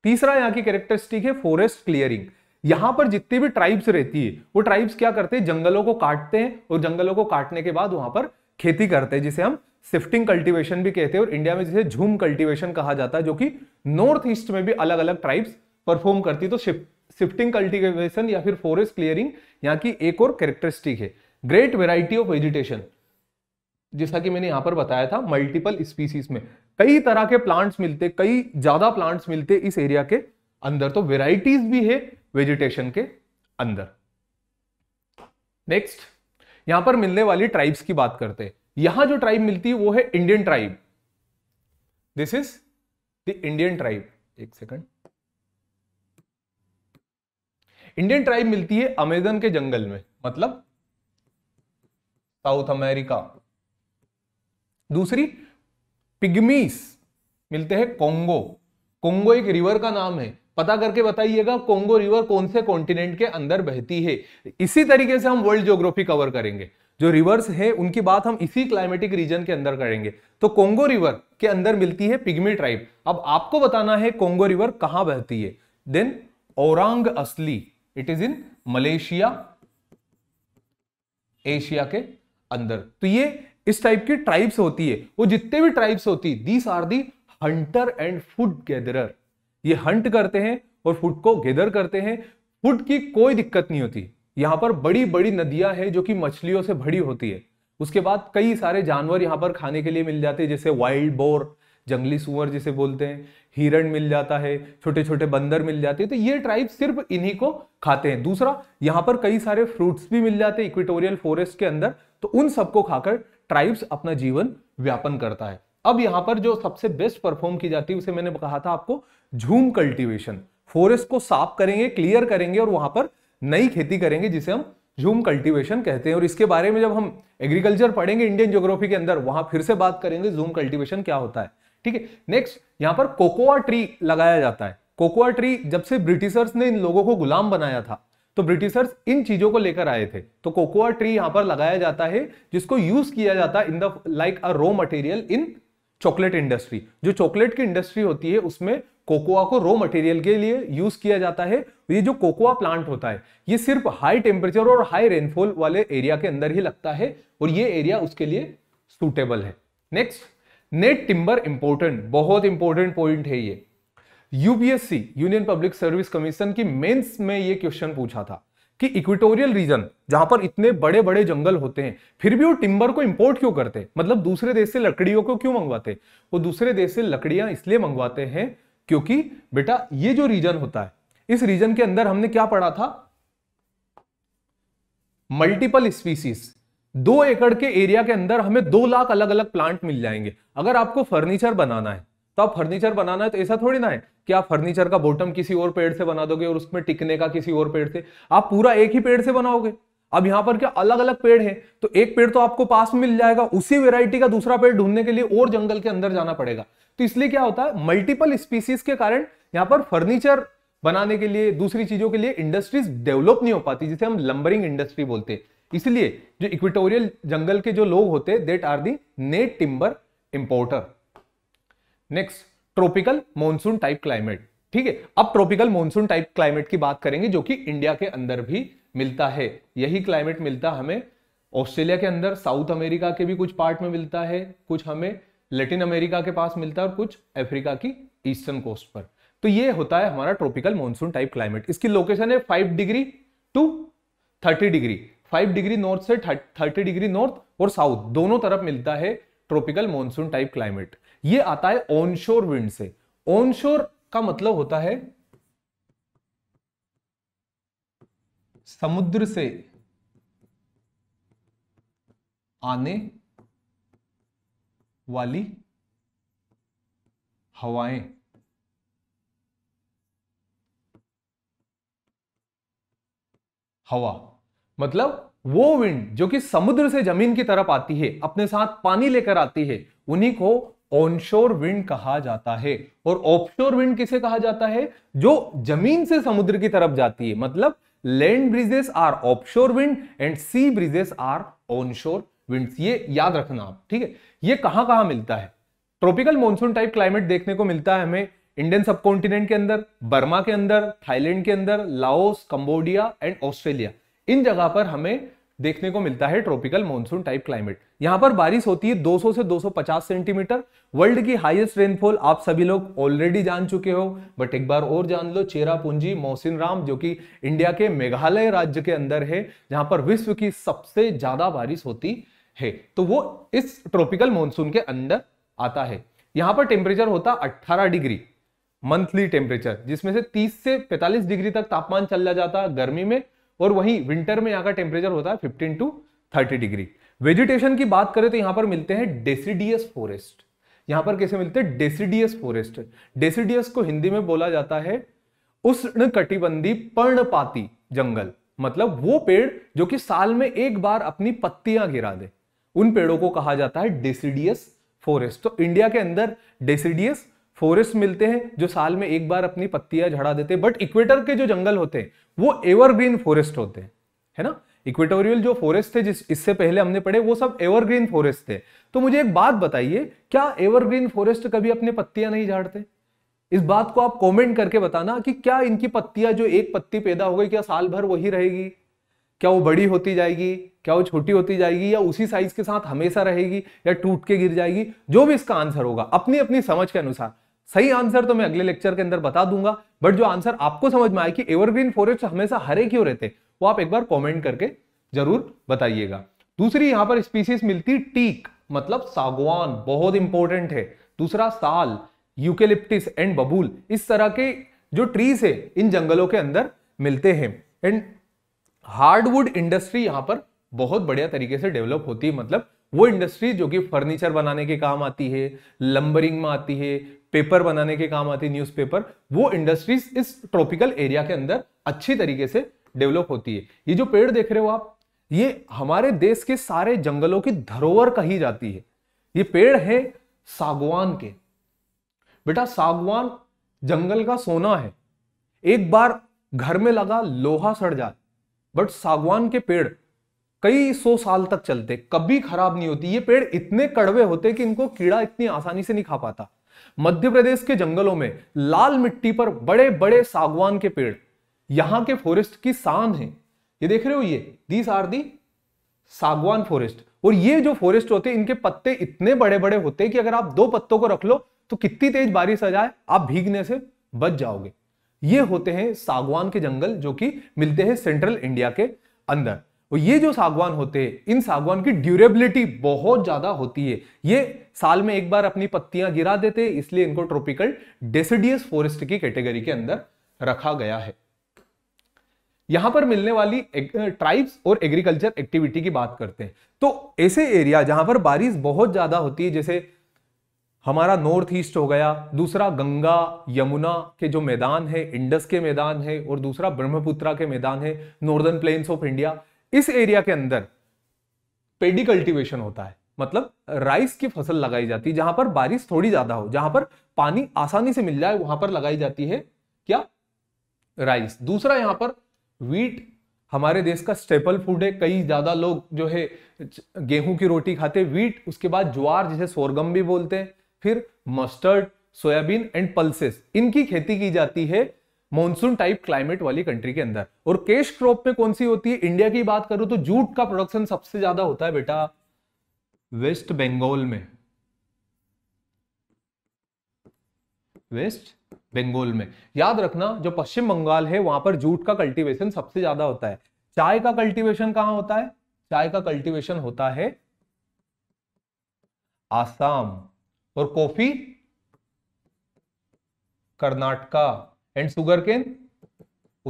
तीसरा यहाँ की कैरेक्टरिस्टिक है फॉरेस्ट क्लियरिंग यहां पर जितनी भी ट्राइब्स रहती है वो ट्राइब्स क्या करते हैं जंगलों को काटते हैं और जंगलों को काटने के बाद वहां पर खेती करते हैं जिसे हम शिफ्टिंग कल्टीवेशन भी कहते हैं और इंडिया में जिसे झूम कल्टीवेशन कहा जाता है जो कि नॉर्थ ईस्ट में भी अलग अलग ट्राइब्स परफॉर्म करती है तो शिफ्ट शिफ्टिंग कल्टीवेशन या फिर फॉरेस्ट क्लियरिंग यहाँ की एक और कैरेक्टरिस्टिक है ग्रेट वेराइटी ऑफ वेजिटेशन जैसा कि मैंने यहाँ पर बताया था मल्टीपल स्पीसीज में कई तरह के प्लांट्स मिलते कई ज्यादा प्लांट्स मिलते इस एरिया के अंदर तो वेराइटीज भी है वेजिटेशन के अंदर नेक्स्ट यहां पर मिलने वाली ट्राइब्स की बात करते हैं यहां जो ट्राइब मिलती है वो है Indian tribe this is the Indian tribe एक सेकंड इंडियन ट्राइब मिलती है अमेजन के जंगल में मतलब साउथ अमेरिका दूसरी पिगमीस मिलते हैं कोंगो कोंगो एक रिवर का नाम है पता करके बताइएगा कोंगो रिवर कौन से कॉन्टिनेंट के अंदर बहती है इसी तरीके से हम वर्ल्ड ज्योग्राफी कवर करेंगे जो रिवर्स है उनकी बात हम इसी क्लाइमेटिक रीजन के अंदर करेंगे तो कोंगो रिवर के अंदर मिलती है पिग्मी ट्राइब अब आपको बताना है कोंगो रिवर कहां बहती है then Orang Asli it is in Malaysia Asia के अंदर तो ये इस टाइप की ट्राइब्स होती है वो जितने भी ट्राइब्स होती these are the hunter and food gatherer ये हंट करते हैं और फूड को गैदर करते हैं फूड की कोई दिक्कत नहीं होती यहां पर बड़ी बड़ी नदियां हैं जो कि मछलियों से भरी होती है उसके बाद कई सारे जानवर यहां पर खाने के लिए मिल जाते हैं जैसे वाइल्ड बोर जंगली सुअर जिसे बोलते हैं हिरण मिल जाता है छोटे छोटे बंदर मिल जाते हैं तो ये ट्राइब सिर्फ इन्हीं को खाते हैं दूसरा यहाँ पर कई सारे फ्रूट्स भी मिल जाते हैं इक्विटोरियल फॉरेस्ट के अंदर तो उन सबको खाकर ट्राइब्स अपना जीवन व्यापन करता है अब यहाँ पर जो सबसे बेस्ट परफॉर्म की जाती है उसे मैंने कहा था आपको झूम कल्टिवेशन फॉरेस्ट को साफ करेंगे क्लियर करेंगे और वहां पर नई खेती करेंगे जिसे हम झूम कल्टीवेशन कहते हैं और इसके बारे में जब हम एग्रीकल्चर पढ़ेंगे इंडियन ज्योग्राफी के अंदर वहां फिर से बात करेंगे झूम कल्टीवेशन क्या होता है ठीक है नेक्स्ट यहां पर कोकोआ ट्री लगाया जाता है कोकोआ ट्री जब से ब्रिटिशर्स ने इन लोगों को गुलाम बनाया था तो ब्रिटिशर्स इन चीजों को लेकर आए थे तो कोकोआ ट्री यहां पर लगाया जाता है जिसको यूज किया जाता है in the like a raw material in chocolate industry जो चॉकलेट की इंडस्ट्री होती है उसमें कोकोआ को रॉ मटेरियल के लिए यूज किया जाता है ये जो कोकोआ प्लांट होता है ये सिर्फ हाई टेम्परेचर और हाई रेनफॉल वाले एरिया के अंदर ही लगता है और ये एरिया उसके लिए सुटेबल है नेक्स्ट नेट टिम्बर इंपोर्टेंट बहुत इंपॉर्टेंट पॉइंट है ये UPSC Union Public Service Commission की मेंस में ये क्वेश्चन पूछा था कि इक्वेटोरियल रीजन जहां पर इतने बड़े बड़े जंगल होते हैं फिर भी वो टिम्बर को इंपोर्ट क्यों करते मतलब दूसरे देश से लकड़ियों को क्यों मंगवाते वो दूसरे देश से लकड़ियां इसलिए मंगवाते हैं क्योंकि बेटा ये जो रीजन होता है इस रीजन के अंदर हमने क्या पढ़ा था मल्टीपल स्पीसीज दो एकड़ के एरिया के अंदर हमें दो लाख अलग अलग प्लांट मिल जाएंगे अगर आपको फर्नीचर बनाना है तो आप फर्नीचर बनाना है तो ऐसा थोड़ी ना है कि आप फर्नीचर का बोटम किसी और पेड़ से बना दोगे और उसमें टिकने का किसी और पेड़ से आप पूरा एक ही पेड़ से बनाओगे अब यहां पर क्या अलग अलग पेड़ हैं तो एक पेड़ तो आपको पास मिल जाएगा उसी वेराइटी का दूसरा पेड़ ढूंढने के लिए और जंगल के अंदर जाना पड़ेगा तो इसलिए क्या होता है मल्टीपल स्पीसीज के कारण यहां पर फर्नीचर बनाने के लिए दूसरी चीजों के लिए इंडस्ट्रीज डेवलप नहीं हो पाती जिसे हम लंबरिंग इंडस्ट्री बोलते हैं इसलिए जो इक्विटोरियल जंगल के जो लोग होते that are the net timber importer next tropical monsoon type climate ठीक है अब ट्रॉपिकल मॉनसून टाइप क्लाइमेट की बात करेंगे जो कि इंडिया के अंदर भी मिलता है यही क्लाइमेट मिलता हमें ऑस्ट्रेलिया के अंदर साउथ अमेरिका के भी कुछ पार्ट में मिलता है कुछ हमें लेटिन अमेरिका के पास मिलता है और कुछ अफ्रीका की ईस्टर्न कोस्ट पर तो ये होता है हमारा ट्रॉपिकल मॉनसून टाइप क्लाइमेट इसकी लोकेशन है five degree to thirty degree 5 degree north से थर्टी डिग्री नॉर्थ और साउथ दोनों तरफ मिलता है ट्रॉपिकल मॉनसून टाइप क्लाइमेट ये आता है ऑनशोर विंड से ऑनशोर का मतलब होता है समुद्र से आने वाली हवाएं हवा मतलब वो विंड जो कि समुद्र से जमीन की तरफ आती है अपने साथ पानी लेकर आती है उन्हीं को ऑनशोर विंड कहा जाता है और ऑफशोर विंड किसे कहा जाता है जो जमीन से समुद्र की तरफ जाती है मतलब land breezes are offshore wind and sea breezes are onshore winds ये याद रखना आप ठीक है ये कहां कहां मिलता है ट्रॉपिकल मॉनसून टाइप क्लाइमेट देखने को मिलता है हमें इंडियन सब के अंदर बर्मा के अंदर थाईलैंड के अंदर लाओस कंबोडिया एंड ऑस्ट्रेलिया इन जगह पर हमें देखने को मिलता है ट्रॉपिकल मॉनसून टाइप क्लाइमेट यहां पर बारिश होती है 200 से 250 सेंटीमीटर वर्ल्ड की हाईएस्ट रेनफॉल आप सभी लोग ऑलरेडी जान चुके हो बट एक बार और जान लो चेरापूंजी मोहसिन राम जो कि इंडिया के मेघालय राज्य के अंदर है जहां पर विश्व की सबसे ज्यादा बारिश होती है तो वो इस ट्रॉपिकल मानसून के अंदर आता है यहां पर टेम्परेचर होता अट्ठारह डिग्री मंथली टेम्परेचर जिसमें से तीस से पैंतालीस डिग्री तक तापमान चल जाता गर्मी में और वहीं विंटर में यहाँ का टेम्परेचर होता है fifteen to thirty degree vegetation की बात करें तो यहाँ पर मिलते हैं डेसिडियस फॉरेस्ट यहाँ पर कैसे मिलते हैं डेसिडियस फॉरेस्ट डेसिडियस को हिंदी में बोला जाता है उष्ण कटिबंधी पर्णपाती जंगल मतलब वो पेड़ जो कि साल में एक बार अपनी पत्तियां गिरा दे उन पेड़ों को कहा जाता है डेसिडियस फॉरेस्ट तो इंडिया के अंदर डेसिडियस फॉरेस्ट मिलते हैं जो साल में एक बार अपनी पत्तियां झड़ा देते हैं बट इक्वेटर के जो जंगल होते हैं वो एवरग्रीन फॉरेस्ट होते हैं है ना इक्वेटोरियल जो फॉरेस्ट थे जिस इससे पहले हमने पढ़े वो सब एवरग्रीन फॉरेस्ट थे तो मुझे एक बात बताइए क्या एवरग्रीन फॉरेस्ट कभी अपने पत्तियां नहीं झाड़ते इस बात को आप कमेंट करके बताना कि क्या इनकी पत्तियां जो एक पत्ती पैदा हो गई क्या साल भर वही रहेगी क्या वो बड़ी होती जाएगी क्या वो छोटी होती जाएगी या उसी साइज के साथ हमेशा रहेगी या टूट के गिर जाएगी जो भी इसका आंसर होगा अपनी अपनी समझ के अनुसार सही आंसर तो मैं अगले लेक्चर के अंदर बता दूंगा बट जो आंसर आपको समझ में आए कि एवरग्रीन फॉरेस्ट हमेशा हरे क्यों रहते हैं वो आप एक बार कॉमेंट करके जरूर बताइएगा दूसरी यहां पर स्पीसीज मिलती टीक मतलब सागवान बहुत इंपॉर्टेंट है दूसरा साल यूकेलिप्टिस एंड बबूल इस तरह के जो ट्रीज है इन जंगलों के अंदर मिलते हैं एंड हार्डवुड इंडस्ट्री यहाँ पर बहुत बढ़िया तरीके से डेवलप होती है मतलब वो इंडस्ट्री जो कि फर्नीचर बनाने के काम आती है लंबरिंग में आती है पेपर बनाने के काम आती है पेपर वो इंडस्ट्रीज इस ट्रॉपिकल एरिया के अंदर अच्छी तरीके से डेवलप होती है ये जो पेड़ देख रहे हो आप ये हमारे देश के सारे जंगलों की धरोहर कही जाती है ये पेड़ है सागवान के बेटा सागवान जंगल का सोना है एक बार घर में लगा लोहा सड़ जाए बट सागवान के पेड़ कई सौ साल तक चलते कभी खराब नहीं होती ये पेड़ इतने कड़वे होते कि इनको कीड़ा इतनी आसानी से नहीं खा पाता मध्य प्रदेश के जंगलों में लाल मिट्टी पर बड़े बड़े सागवान के पेड़ यहां के फॉरेस्ट की शान है ये देख रहे हो ये दीस आर दी सागवान फॉरेस्ट और ये जो फॉरेस्ट होते हैं इनके पत्ते इतने बड़े बड़े होते हैं कि अगर आप दो पत्तों को रख लो तो कितनी तेज बारिश आ जाए आप भीगने से बच जाओगे ये होते हैं सागवान के जंगल जो कि मिलते हैं सेंट्रल इंडिया के अंदर और तो ये जो सागवान होते हैं इन सागवान की ड्यूरेबिलिटी बहुत ज़्यादा होती है ये साल में एक बार अपनी पत्तियां गिरा देते हैं इसलिए इनको ट्रॉपिकल डेसिडियस फॉरेस्ट की कैटेगरी के अंदर रखा गया है यहां पर मिलने वाली ट्राइब्स और एग्रीकल्चर एक्टिविटी की बात करते हैं तो ऐसे एरिया जहां पर बारिश बहुत ज़्यादा होती है जैसे हमारा नॉर्थ ईस्ट हो गया दूसरा गंगा यमुना के जो मैदान है इंडस के मैदान है और दूसरा ब्रह्मपुत्रा के मैदान है नॉर्दर्न प्लेन्स ऑफ इंडिया इस एरिया के अंदर पेडी कल्टीवेशन होता है मतलब राइस की फसल लगाई जाती है जहां पर बारिश थोड़ी ज्यादा हो जहां पर पानी आसानी से मिल जाए वहां पर लगाई जाती है क्या राइस दूसरा यहां पर वीट हमारे देश का स्टेपल फूड है कई ज्यादा लोग जो है गेहूं की रोटी खाते वीट उसके बाद ज्वार जिसे सोरगम भी बोलते हैं फिर मस्टर्ड सोयाबीन एंड पल्सेस इनकी खेती की जाती है मॉनसून टाइप क्लाइमेट वाली कंट्री के अंदर और केश क्रॉप में कौन सी होती है इंडिया की बात करूं तो जूट का प्रोडक्शन सबसे ज्यादा होता है बेटा वेस्ट बंगाल में वेस्ट बंगाल में याद रखना जो पश्चिम बंगाल है वहां पर जूट का कल्टीवेशन सबसे ज्यादा होता है चाय का कल्टीवेशन कहां होता है चाय का कल्टीवेशन होता है आसाम और coffee Karnataka and sugarcane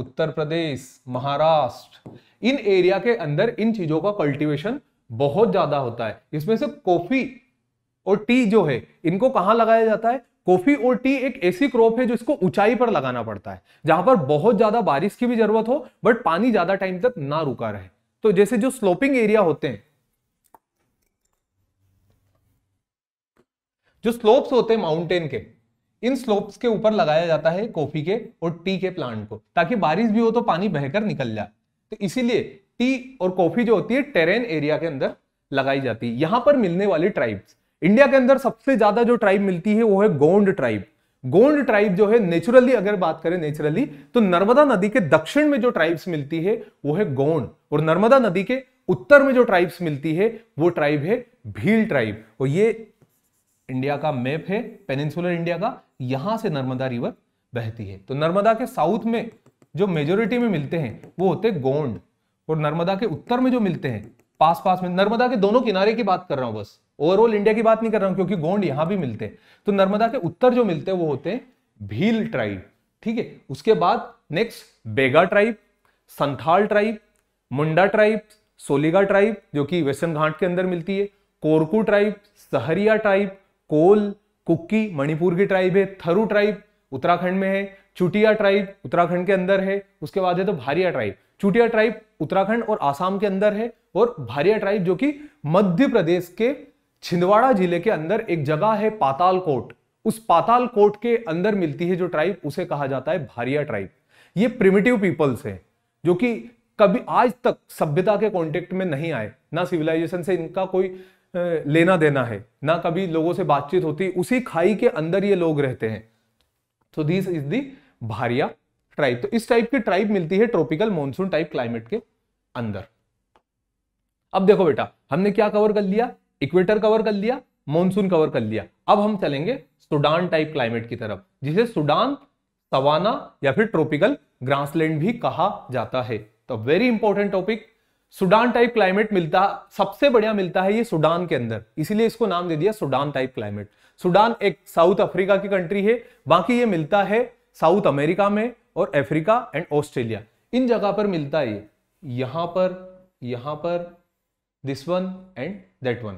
Uttar Pradesh Maharashtra इन एरिया के अंदर इन चीजों का कल्टीवेशन बहुत ज्यादा होता है इसमें से कॉफी और टी जो है इनको कहां लगाया जाता है कॉफी और टी एक ऐसी क्रॉप है जिसको ऊंचाई पर लगाना पड़ता है जहां पर बहुत ज्यादा बारिश की भी जरूरत हो बट पानी ज्यादा टाइम तक ना रुका रहे तो जैसे जो स्लोपिंग एरिया होते हैं जो स्लोप्स होते हैं माउंटेन के इन स्लोप्स के ऊपर लगाया जाता है कॉफी के और टी के प्लांट को ताकि बारिश भी हो तो पानी बहकर निकल जाए तो इसीलिए टी और कॉफी जो होती है टेरेन एरिया के अंदर लगाई जाती है यहां पर मिलने वाली ट्राइब्स इंडिया के अंदर सबसे ज्यादा जो ट्राइब मिलती है वो है गोंड ट्राइब गोंड ट्राइब जो है नेचुरली अगर बात करें नेचुरली तो नर्मदा नदी के दक्षिण में जो ट्राइब्स मिलती है वो है गोंड और नर्मदा नदी के उत्तर में जो ट्राइब्स मिलती है वो ट्राइब है भील ट्राइब और ये इंडिया का मैप है पेनिसुलर इंडिया का यहां से नर्मदा रिवर बहती है तो नर्मदा के साउथ में जो मेजोरिटी में मिलते हैं वो होते गोंड और नर्मदा के उत्तर में जो मिलते हैं पास पास में नर्मदा के दोनों किनारे की बात कर रहा हूं बस ओवरऑल इंडिया की बात नहीं कर रहा हूं क्योंकि गोंड यहां भी मिलते हैं तो नर्मदा के उत्तर जो मिलते हैं वो होते भील ट्राइब ठीक है उसके बाद next Bega tribe Santhal tribe Munda tribe Soliga tribe जो कि वेस्टर्न घाट के अंदर मिलती है कोरकू ट्राइब सहरिया ट्राइब कोल कुक्की मणिपुर की ट्राइब है थरू ट्राइब उत्तराखंड में है चुटिया ट्राइब उत्तराखंड के अंदर है उसके बाद है तो भारिया ट्राइब चुटिया ट्राइब उत्तराखंड और आसाम के अंदर है और भारिया ट्राइब जो कि मध्य प्रदेश के छिंदवाड़ा जिले के अंदर एक जगह है पातालकोट उस पातालकोट के अंदर मिलती है जो ट्राइब उसे कहा जाता है भारिया ट्राइब ये प्रिमिटिव पीपल्स है जो कि कभी आज तक सभ्यता के कॉन्टेक्ट में नहीं आए ना सिविलाइजेशन से इनका कोई लेना देना है ना कभी लोगों से बातचीत होती उसी खाई के अंदर ये लोग रहते हैं तो this is the Bharia tribe तो इस टाइप की ट्राइब मिलती है ट्रॉपिकल मॉनसून टाइप क्लाइमेट के अंदर अब देखो बेटा हमने क्या कवर कर लिया इक्वेटर कवर कर लिया मॉनसून कवर कर लिया अब हम चलेंगे सुडान टाइप क्लाइमेट की तरफ जिसे सुडान सवाना या फिर ट्रॉपिकल ग्रासलैंड भी कहा जाता है तो very important topic Sudan type climate मिलता सबसे बढ़िया मिलता है ये सुडान के अंदर इसीलिए इसको नाम दे दिया सुडान टाइप क्लाइमेट सुडान एक साउथ अफ्रीका की कंट्री है बाकी ये मिलता है साउथ अमेरिका में और अफ्रीका एंड ऑस्ट्रेलिया इन जगह पर मिलता है ये यहां पर यहां पर this one and that one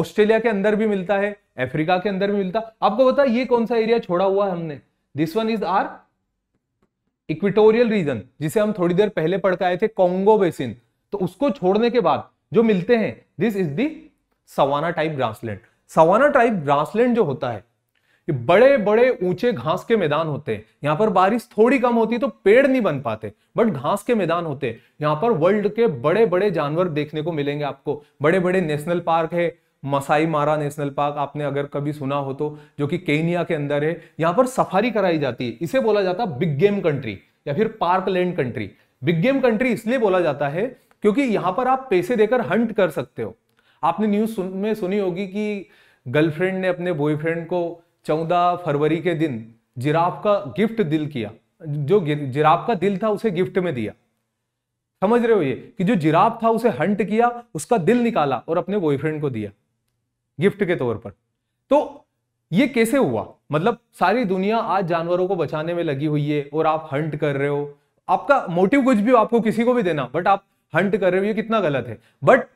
Australia के अंदर भी मिलता है अफ्रीका के अंदर भी मिलता आपको पता ये कौन सा एरिया छोड़ा हुआ है हमने this one is our equatorial region जिसे हम थोड़ी देर पहले पढ़ के आए थे कॉन्गो बेसिन तो उसको छोड़ने के बाद जो मिलते हैं this is the savanna type grassland savanna type grassland जो होता है ये बड़े बड़े ऊंचे घास के मैदान होते हैं यहां पर बारिश थोड़ी कम होती है तो पेड़ नहीं बन पाते बट घास के मैदान होते हैं यहां पर वर्ल्ड के बड़े बड़े जानवर देखने को मिलेंगे आपको बड़े बड़े नेशनल पार्क है मसाई मारा नेशनल पार्क आपने अगर कभी सुना हो तो जो कि केनिया के अंदर है यहां पर सफारी कराई जाती है इसे बोला जाता है बिग गेम कंट्री या फिर park land country big game country इसलिए बोला जाता है क्योंकि यहां पर आप पैसे देकर हंट कर सकते हो आपने न्यूज सुन, में सुनी होगी कि गर्लफ्रेंड ने अपने बॉयफ्रेंड को चौदह फरवरी के दिन जिराफ का गिफ्ट दिल किया जो जिराफ का दिल था उसे गिफ्ट में दिया समझ रहे हो ये कि जो जिराफ था उसे हंट किया उसका दिल निकाला और अपने बॉयफ्रेंड को दिया गिफ्ट के तौर पर तो ये कैसे हुआ मतलब सारी दुनिया आज जानवरों को बचाने में लगी हुई है और आप हंट कर रहे हो आपका मोटिव कुछ भी हो आपको किसी को भी देना बट आप हंट कर रहे हो ये कितना गलत है बट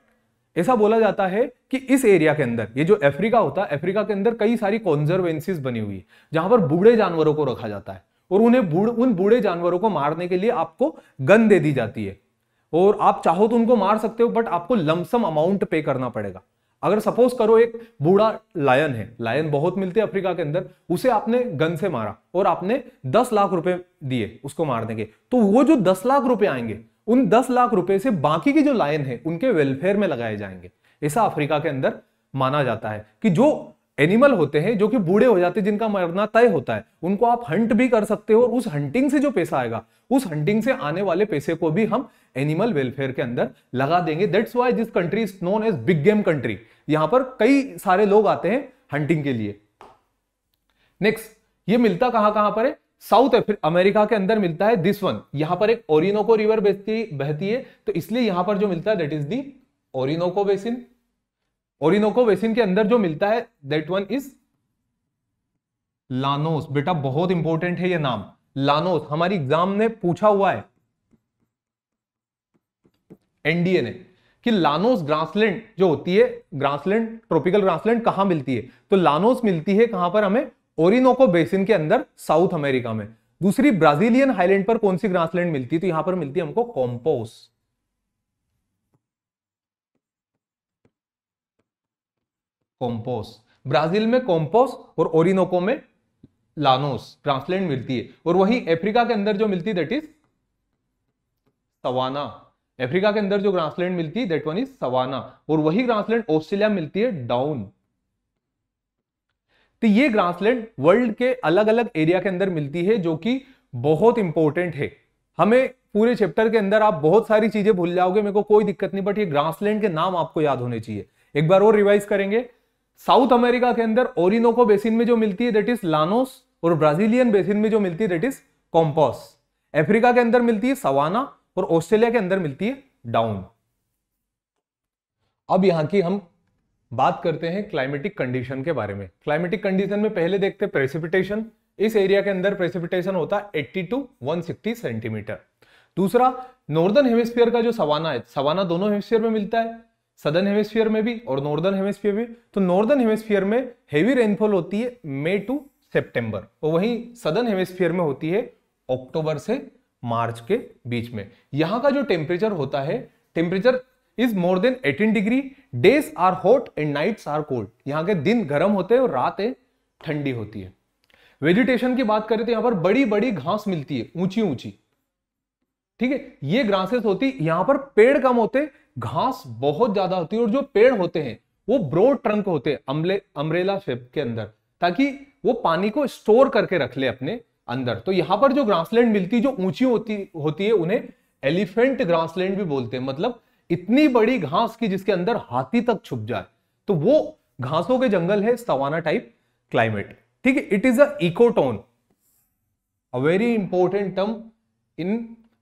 ऐसा बोला जाता है कि इस एरिया के अंदर ये जो अफ्रीका होता है अफ्रीका के अंदर कई सारी कॉन्जर्वेंसीज बनी हुई है जहां पर बूढ़े जानवरों को रखा जाता है और उन्हें बूढ़ उन बूढ़े जानवरों को मारने के लिए आपको गन दे दी जाती है और आप चाहो तो उनको मार सकते हो बट आपको लमसम अमाउंट पे करना पड़ेगा अगर सपोज करो एक बूढ़ा लायन है लायन बहुत मिलते हैं अफ्रीका के अंदर उसे आपने गन से मारा और आपने दस लाख रुपए दिए उसको मारने के तो वो जो दस लाख रुपए आएंगे उन दस लाख रुपए से बाकी की जो लाइन है उनके वेलफेयर में लगाए जाएंगे ऐसा अफ्रीका के अंदर माना जाता है कि जो एनिमल होते हैं जो कि बूढ़े हो जाते हैं जिनका मरना तय होता है उनको आप हंट भी कर सकते हो और उस हंटिंग से जो पैसा आएगा उस हंटिंग से आने वाले पैसे को भी हम एनिमल वेलफेयर के अंदर लगा देंगे that's why this country is known as big game country यहां पर कई सारे लोग आते हैं हंटिंग के लिए नेक्स्ट ये मिलता कहां कहां पर है साउथ अमेरिका के अंदर मिलता है दिस वन यहां पर एक ओरिनोको रिवर बहती बहती है तो इसलिए यहां पर जो मिलता है that is the Orinoco basin Orinoco basin के अंदर जो मिलता है दैट वन इज लानोस बेटा बहुत इंपॉर्टेंट है ये नाम लानोस हमारी एग्जाम ने पूछा हुआ है एनडीए ने कि लानोस ग्रासलैंड जो होती है ग्रासलैंड ट्रॉपिकल ग्रासलैंड कहां मिलती है तो लानोस मिलती है कहां पर हमें ओरिनोको बेसिन के अंदर साउथ अमेरिका में दूसरी ब्राजीलियन हाईलैंड पर कौन सी ग्रासलैंड मिलती है तो यहां पर मिलती है हमको कॉम्पोस कॉम्पोस ब्राजील में कॉम्पोस और ओरिनोको में लानोस ग्रासलैंड मिलती है और वही अफ्रीका के अंदर जो मिलती है दैट इज सवाना अफ्रीका के अंदर जो ग्रासलैंड मिलती है दैट वन इज सवाना और वही ग्रासलैंड ऑस्ट्रेलिया मिलती है डाउन तो ये ग्रासलैंड वर्ल्ड के अलग अलग एरिया के अंदर मिलती है जो कि बहुत इंपॉर्टेंट है हमें पूरे चैप्टर के अंदर आप बहुत सारी चीजें भूल जाओगे मेरे को कोई दिक्कत नहीं बट ये ग्रासलैंड के नाम आपको याद होने चाहिए एक बार और रिवाइज करेंगे साउथ अमेरिका के अंदर ओरिनोको बेसिन में जो मिलती है दैट इज लानोस और ब्राजीलियन बेसिन में जो मिलती है दैट इज कॉम्पॉस अफ्रीका के अंदर मिलती है सवाना और ऑस्ट्रेलिया के अंदर मिलती है डाउन अब यहां की हम बात करते हैं क्लाइमेटिक कंडीशन के बारे में क्लाइमेटिक कंडीशन में पहले देखते हैं प्रेसिपिटेशन इस एरिया के अंदर प्रेसिपिटेशन होता है एट्टी टू 160 सेंटीमीटर दूसरा नॉर्दर्न हेमिस्फीयर का जो सवाना है सवाना दोनों हेमिस्फीयर में मिलता है सदर्न हेमिस्फीयर में भी और नॉर्दर्न हेमिस्फीयर में तो नॉर्दर्न हेमिस्फीयर में हेवी रेनफॉल होती है मे टू सेप्टेम्बर और वहीं सदर्न हेमिस्फीयर में होती है अक्टूबर से मार्च के बीच में यहाँ का जो टेम्परेचर होता है temperature is more than 18 degree days are hot and nights are cold यहाँ के दिन गर्म होते हैं और रातें ठंडी होती है वेजिटेशन की बात करें तो यहां पर बड़ी बड़ी घास मिलती है ऊंची ऊंची ठीक है ये ग्रासेस होती यहां पर पेड़ कम होते घास बहुत ज्यादा होती है और जो पेड़ होते हैं वो ब्रोड ट्रंक होते हैं अम्ले अम्ब्रेला शेप के अंदर ताकि वो पानी को स्टोर करके रख ले अपने अंदर तो यहां पर जो ग्रासलैंड मिलती है जो ऊंची होती होती है उन्हें एलिफेंट ग्रासलैंड भी बोलते हैं मतलब इतनी बड़ी घास की जिसके अंदर हाथी तक छुप जाए तो वो घासों के जंगल है सवाना टाइप क्लाइमेट ठीक है it is a ecotone a very important term in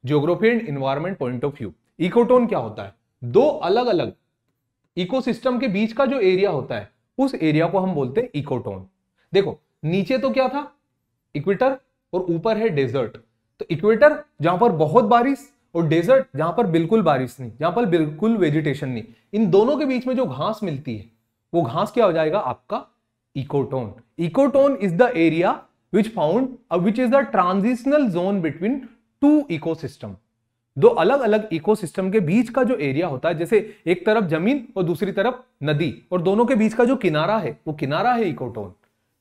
geography and environment point of view ecotone क्या होता है दो अलग अलग इकोसिस्टम के बीच का जो एरिया होता है उस एरिया को हम बोलते हैं इकोटोन देखो नीचे तो क्या था इक्वेटर और ऊपर है डेजर्ट तो इक्वेटर जहां पर बहुत बारिश और डेजर्ट जहाँ पर बिल्कुल बारिश नहीं जहाँ पर बिल्कुल वेजिटेशन नहीं इन दोनों के बीच में जो घास मिलती है वो घास क्या हो जाएगा आपका ecotone ecotone is the area which found which is the transitional zone between two ecosystem दो अलग अलग इकोसिस्टम के बीच का जो एरिया होता है जैसे एक तरफ जमीन और दूसरी तरफ नदी और दोनों के बीच का जो किनारा है वो किनारा है इकोटोन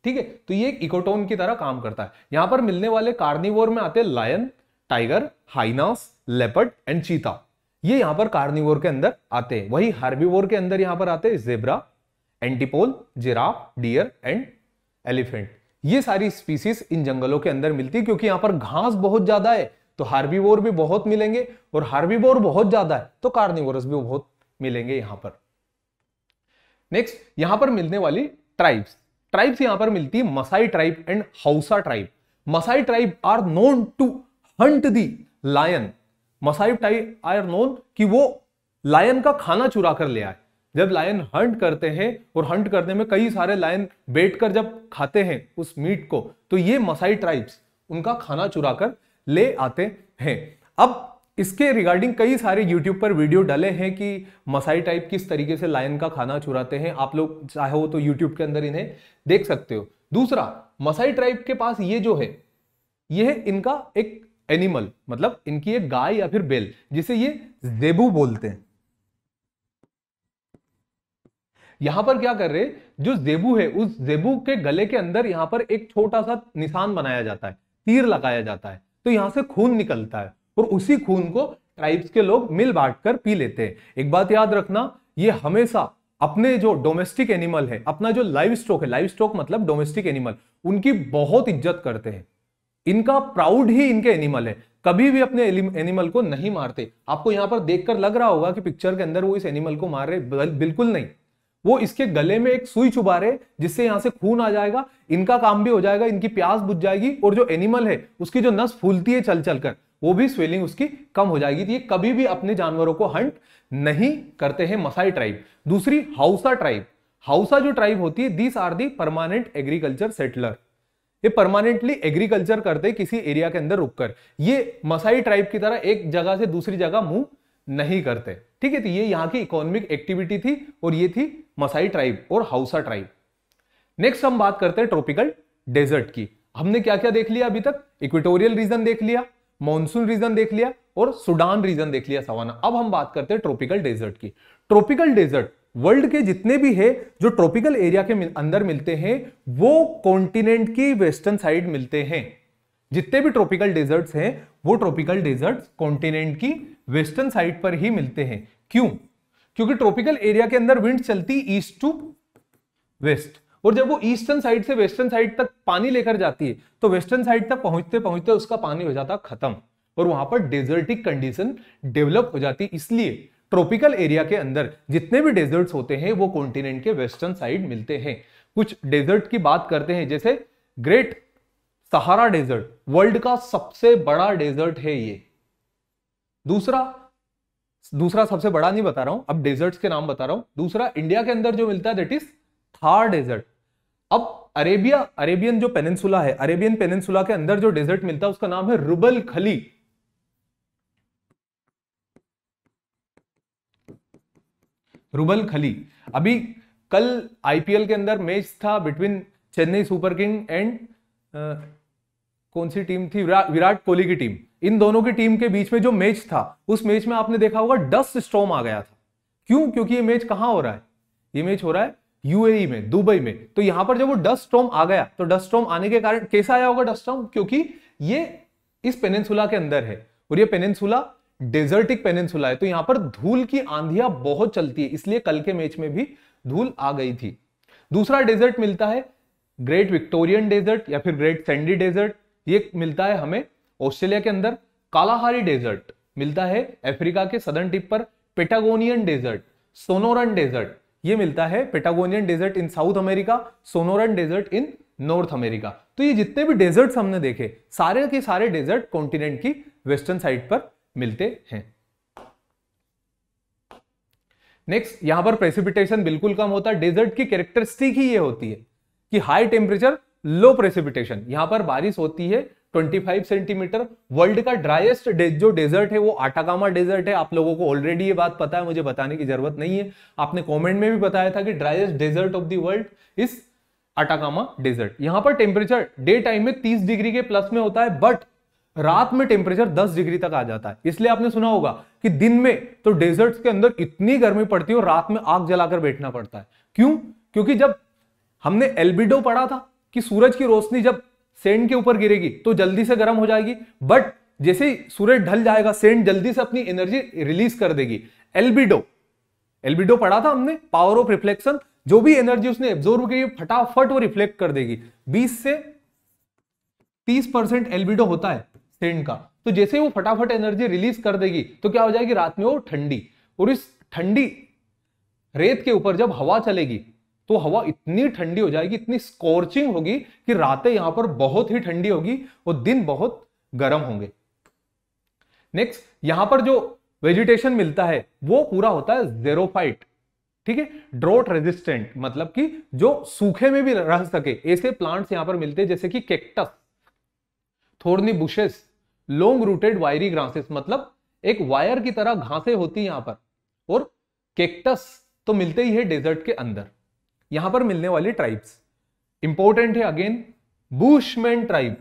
ठीक है तो ये इकोटोन की तरह काम करता है यहां पर मिलने वाले कार्निवोर में आते हैं lion tiger hyenas leopard and cheetah ये यहां पर कार्निवोर के अंदर आते हैं वही हार्बिवोर के अंदर यहां पर आते हैं zebra antelope giraffe deer and elephant ये सारी स्पीसीज इन जंगलों के अंदर मिलती है क्योंकि यहां पर घास बहुत ज्यादा है तो हार्बिवोर भी बहुत मिलेंगे और हार्बिवोर बहुत ज्यादा है तो कार्निवोरस भी बहुत मिलेंगे यहां पर नेक्स्ट यहां पर मिलने वाली ट्राइब्स ट्राइब्स यहां पर मिलती है Maasai tribe and Hausa tribe Maasai tribe are known to hunt the lion Maasai टाई आर नोन कि वो लायन का खाना चुरा कर ले आए जब लायन हंट करते हैं और हंट करने में कई सारे लायन बैठ कर जब खाते हैं उस मीट को तो ये मसाई ट्राइब्स उनका खाना चुरा कर ले आते हैं अब इसके रिगार्डिंग कई सारे यूट्यूब पर वीडियो डले हैं कि मसाई टाइप किस तरीके से लायन का खाना चुराते हैं आप लोग चाहे हो तो यूट्यूब के अंदर इन्हें देख सकते हो दूसरा मसाई ट्राइब के पास ये जो है यह इनका एक एनिमल मतलब इनकी एक गाय या फिर बेल जिसे ये जेबू बोलते हैं यहां पर क्या कर रहे जो जेबू है उस जेबू के गले के अंदर यहां पर एक छोटा सा निशान बनाया जाता है तीर लगाया जाता है तो यहां से खून निकलता है और उसी खून को ट्राइब्स के लोग मिल बांट कर पी लेते हैं एक बात याद रखना ये हमेशा अपने जो डोमेस्टिक एनिमल है अपना जो लाइव स्टॉक है लाइव स्टॉक मतलब डोमेस्टिक एनिमल उनकी बहुत इज्जत करते हैं इनका प्राउड ही इनके एनिमल है कभी भी अपने एनिमल को नहीं मारते आपको यहां पर देखकर लग रहा होगा कि पिक्चर के अंदर वो इस एनिमल को मार रहे बिल्कुल नहीं वो इसके गले में एक सुई चुबा रहे जिससे यहां से खून आ जाएगा इनका काम भी हो जाएगा इनकी प्यास बुझ जाएगी और जो एनिमल है उसकी जो नस फूलती है चल चल कर वो भी स्वेलिंग उसकी कम हो जाएगी तो ये कभी भी अपने जानवरों को हंट नहीं करते हैं मसाई ट्राइब दूसरी हाउसा ट्राइब हाउसा जो ट्राइब होती है these are the permanent agriculture settler ये परमानेंटली एग्रीकल्चर करते किसी एरिया के अंदर रुककर ये मसाई ट्राइब की तरह एक जगह से दूसरी जगह मूव नहीं करते ठीक है तो ये यहाँ की इकोनॉमिक एक्टिविटी थी और ये थी मसाई ट्राइब और हाउसा ट्राइब नेक्स्ट हम बात करते हैं ट्रॉपिकल डेजर्ट की हमने क्या क्या देख लिया अभी तक इक्वेटोरियल रीजन देख लिया मानसून रीजन देख लिया और सुडान रीजन देख लिया सवाना अब हम बात करते हैं ट्रॉपिकल डेजर्ट की ट्रॉपिकल डेजर्ट वर्ल्ड के जितने भी है जो ट्रॉपिकल एरिया के अंदर मिलते हैं वो कॉन्टिनेंट की वेस्टर्न साइड मिलते हैं जितने भी ट्रॉपिकल डेजर्ट्स हैं वो ट्रॉपिकल डेजर्ट्स कॉन्टिनेंट की वेस्टर्न साइड पर ही मिलते हैं क्यों क्योंकि ट्रॉपिकल एरिया के अंदर विंड चलती ईस्ट टू वेस्ट और जब वो ईस्टर्न साइड से वेस्टर्न साइड तक पानी लेकर जाती है तो वेस्टर्न साइड तक पहुंचते पहुंचते उसका पानी हो जाता खत्म और वहां पर डेजर्टिक कंडीशन डेवलप हो जाती इसलिए ट्रॉपिकल एरिया के अंदर जितने भी डेजर्ट्स होते हैं वो कॉन्टिनेंट के वेस्टर्न साइड मिलते हैं कुछ डेजर्ट की बात करते हैं जैसे ग्रेट सहारा डेजर्ट वर्ल्ड का सबसे बड़ा डेजर्ट है ये दूसरा दूसरा सबसे बड़ा नहीं बता रहा हूं अब डेजर्ट्स के नाम बता रहा हूं दूसरा इंडिया के अंदर जो मिलता है दट इज थार डेजर्ट अब अरेबिया अरेबियन जो पेनेंसुला है अरेबियन पेनेंसुला के अंदर जो डेजर्ट मिलता है उसका नाम है रुबल खली रुबल खली अभी कल आईपीएल के अंदर मैच था between Chennai super king and कौन सी टीम थी विरा, विराट कोहली की टीम इन दोनों की टीम के बीच में जो मैच था उस मैच में आपने देखा होगा डस्ट स्टॉम आ गया था क्यों क्योंकि ये मैच कहाँ हो रहा है ये मैच हो रहा है यूएई में दुबई में तो यहां पर जब वो डस्ट स्टॉम आ गया तो डस्ट स्टॉम आने के कारण कैसा आया होगा डस्ट स्टॉम क्योंकि ये इस पेनेंसुला के अंदर है और ये पेनेंसुला डेजर्टिक पेनेंसुला है तो यहां पर धूल की आंधिया बहुत चलती है इसलिए कल के मैच में भी धूल आ गई थी दूसरा डेजर्ट मिलता है ग्रेट विक्टोरियन डेजर्ट या फिर ग्रेट सैंडी डेजर्ट ये मिलता है हमें ऑस्ट्रेलिया के अंदर कालाहारी डेजर्ट मिलता है अफ्रीका के सदर्न टिप पर पेटागोनियन डेजर्ट सोनोरन डेजर्ट ये मिलता है Patagonian desert in south America Sonoran desert in North America तो ये जितने भी डेजर्ट्स हमने देखे सारे के सारे डेजर्ट कॉन्टिनेंट की वेस्टर्न साइड पर मिलते हैं नेक्स्ट यहां पर प्रेसिपिटेशन बिल्कुल कम होता है डेजर्ट की कैरेक्टरिस्टिक ही ये होती है कि हाई टेम्परेचर लो प्रेसिपिटेशन यहां पर बारिश होती है 25 सेंटीमीटर वर्ल्ड का ड्राइस्ट जो डेजर्ट है वो आटाकामा डेजर्ट है आप लोगों को ऑलरेडी ये बात पता है मुझे बताने की जरूरत नहीं है आपने कमेंट में भी बताया था कि driest desert of the world is Atacama desert यहां पर टेम्परेचर डे टाइम में 30 डिग्री के प्लस में होता है बट रात में टेम्परेचर 10 डिग्री तक आ जाता है इसलिए आपने सुना होगा कि दिन में तो डेजर्ट्स के अंदर इतनी गर्मी पड़ती है और रात में आग जलाकर बैठना पड़ता है क्यों क्योंकि जब हमने एल्बिडो पढ़ा था कि सूरज की रोशनी जब सेंड के ऊपर गिरेगी तो जल्दी से गर्म हो जाएगी बट जैसे ही सूरज ढल जाएगा सेंड जल्दी से अपनी एनर्जी रिलीज कर देगी एल्बिडो एल्बिडो पढ़ा था हमने पावर ऑफ रिफ्लेक्शन जो भी एनर्जी उसने एब्जोर्व की फटाफट वो रिफ्लेक्ट कर देगी 20 से 30 परसेंट एल्बिडो होता है सेकेंड का तो जैसे ही वो फटाफट एनर्जी रिलीज कर देगी तो क्या हो जाएगी रात में वो ठंडी और इस ठंडी रेत के ऊपर जब हवा चलेगी तो हवा इतनी ठंडी हो जाएगी इतनी स्कोर्चिंग होगी कि रातें यहां पर बहुत ही ठंडी होगी और दिन बहुत गर्म होंगे नेक्स्ट यहां पर जो वेजिटेशन मिलता है वो पूरा होता है जेरोफाइट ठीक है ड्रोट रेजिस्टेंट मतलब कि जो सूखे में भी रह सके ऐसे प्लांट्स यहां पर मिलते हैं जैसे कि cactus thorny bushes long rooted wiry grasses मतलब एक वायर की तरह घासें होती यहां पर और केक्टस तो मिलते ही है डेजर्ट के अंदर यहां पर मिलने वाली ट्राइब्स इंपॉर्टेंट है again bushman tribe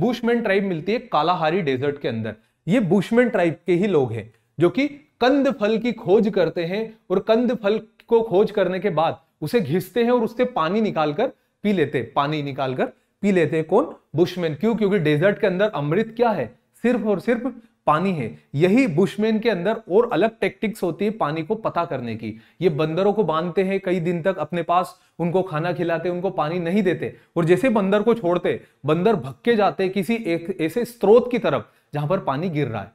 bushman tribe मिलती है कालाहारी डेजर्ट के अंदर ये बुशमैन ट्राइब के ही लोग हैं जो कि कंद फल की खोज करते हैं और कंद फल को खोज करने के बाद उसे घिसते हैं और उससे पानी निकालकर पी लेते पानी निकालकर पी लेते कौन बुशमैन क्यों क्योंकि डेजर्ट के अंदर अमृत क्या है सिर्फ और सिर्फ पानी है यही बुशमैन के अंदर और अलग टेक्टिक्स होती है पानी को पता करने की ये बंदरों को बांधते हैं कई दिन तक अपने पास उनको खाना खिलाते उनको पानी नहीं देते और जैसे बंदर को छोड़ते बंदर भक्के जाते किसी एक ऐसे स्रोत की तरफ जहां पर पानी गिर रहा है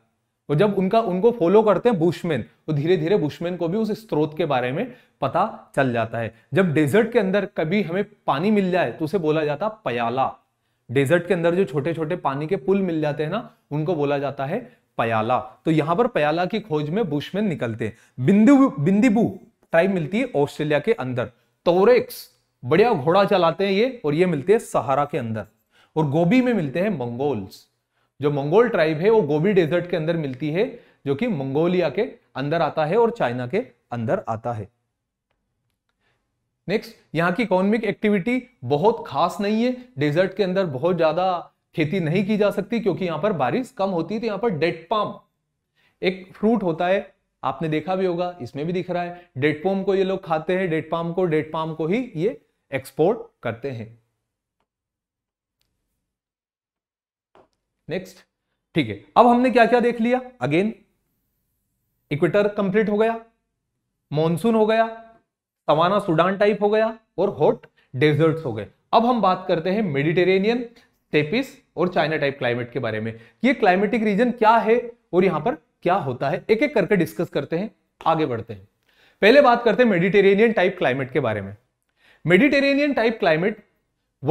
और जब उनका उनको फॉलो करते हैं बुशमैन तो धीरे धीरे बुशमैन को भी उस स्त्रोत के बारे में पता चल जाता है जब डेजर्ट के अंदर कभी हमें पानी मिल जाए तो उसे बोला जाता पयाला डेजर्ट के अंदर जो छोटे छोटे पानी के पुल मिल जाते हैं ना उनको बोला जाता है पयाला तो यहां पर पयाला की खोज में बुशमैन निकलते हैं बिंदु बिंदीबू ट्राइब मिलती है ऑस्ट्रेलिया के अंदर तोरेक्स बढ़िया घोड़ा चलाते हैं ये और ये मिलते हैं सहारा के अंदर और गोभी में मिलते हैं मंगोल्स जो मंगोल ट्राइब है वो गोभी डेजर्ट के अंदर मिलती है जो कि मंगोलिया के अंदर आता है और चाइना के अंदर आता है नेक्स्ट यहाँ की इकोनॉमिक एक्टिविटी बहुत खास नहीं है डेजर्ट के अंदर बहुत ज्यादा खेती नहीं की जा सकती क्योंकि यहाँ पर बारिश कम होती है तो यहाँ पर डेट पाम एक फ्रूट होता है आपने देखा भी होगा इसमें भी दिख रहा है डेट पाम को ये लोग खाते हैं डेट पाम को डेट पाम को ही ये एक्सपोर्ट करते हैं नेक्स्ट ठीक है अब हमने क्या क्या देख लिया अगेन इक्वेटर कंप्लीट हो गया मॉनसून हो गया सवाना सुडान टाइप हो गया और हॉट डेजर्ट्स हो गए अब हम बात करते हैं मेडिटेरेनियन स्टेपिस और चाइना टाइप क्लाइमेट के बारे में ये क्लाइमेटिक रीजन क्या है और यहां पर क्या होता है एक एक करके डिस्कस करते हैं आगे बढ़ते हैं पहले बात करते हैं मेडिटेरेनियन टाइप क्लाइमेट के बारे में मेडिटेरेनियन टाइप क्लाइमेट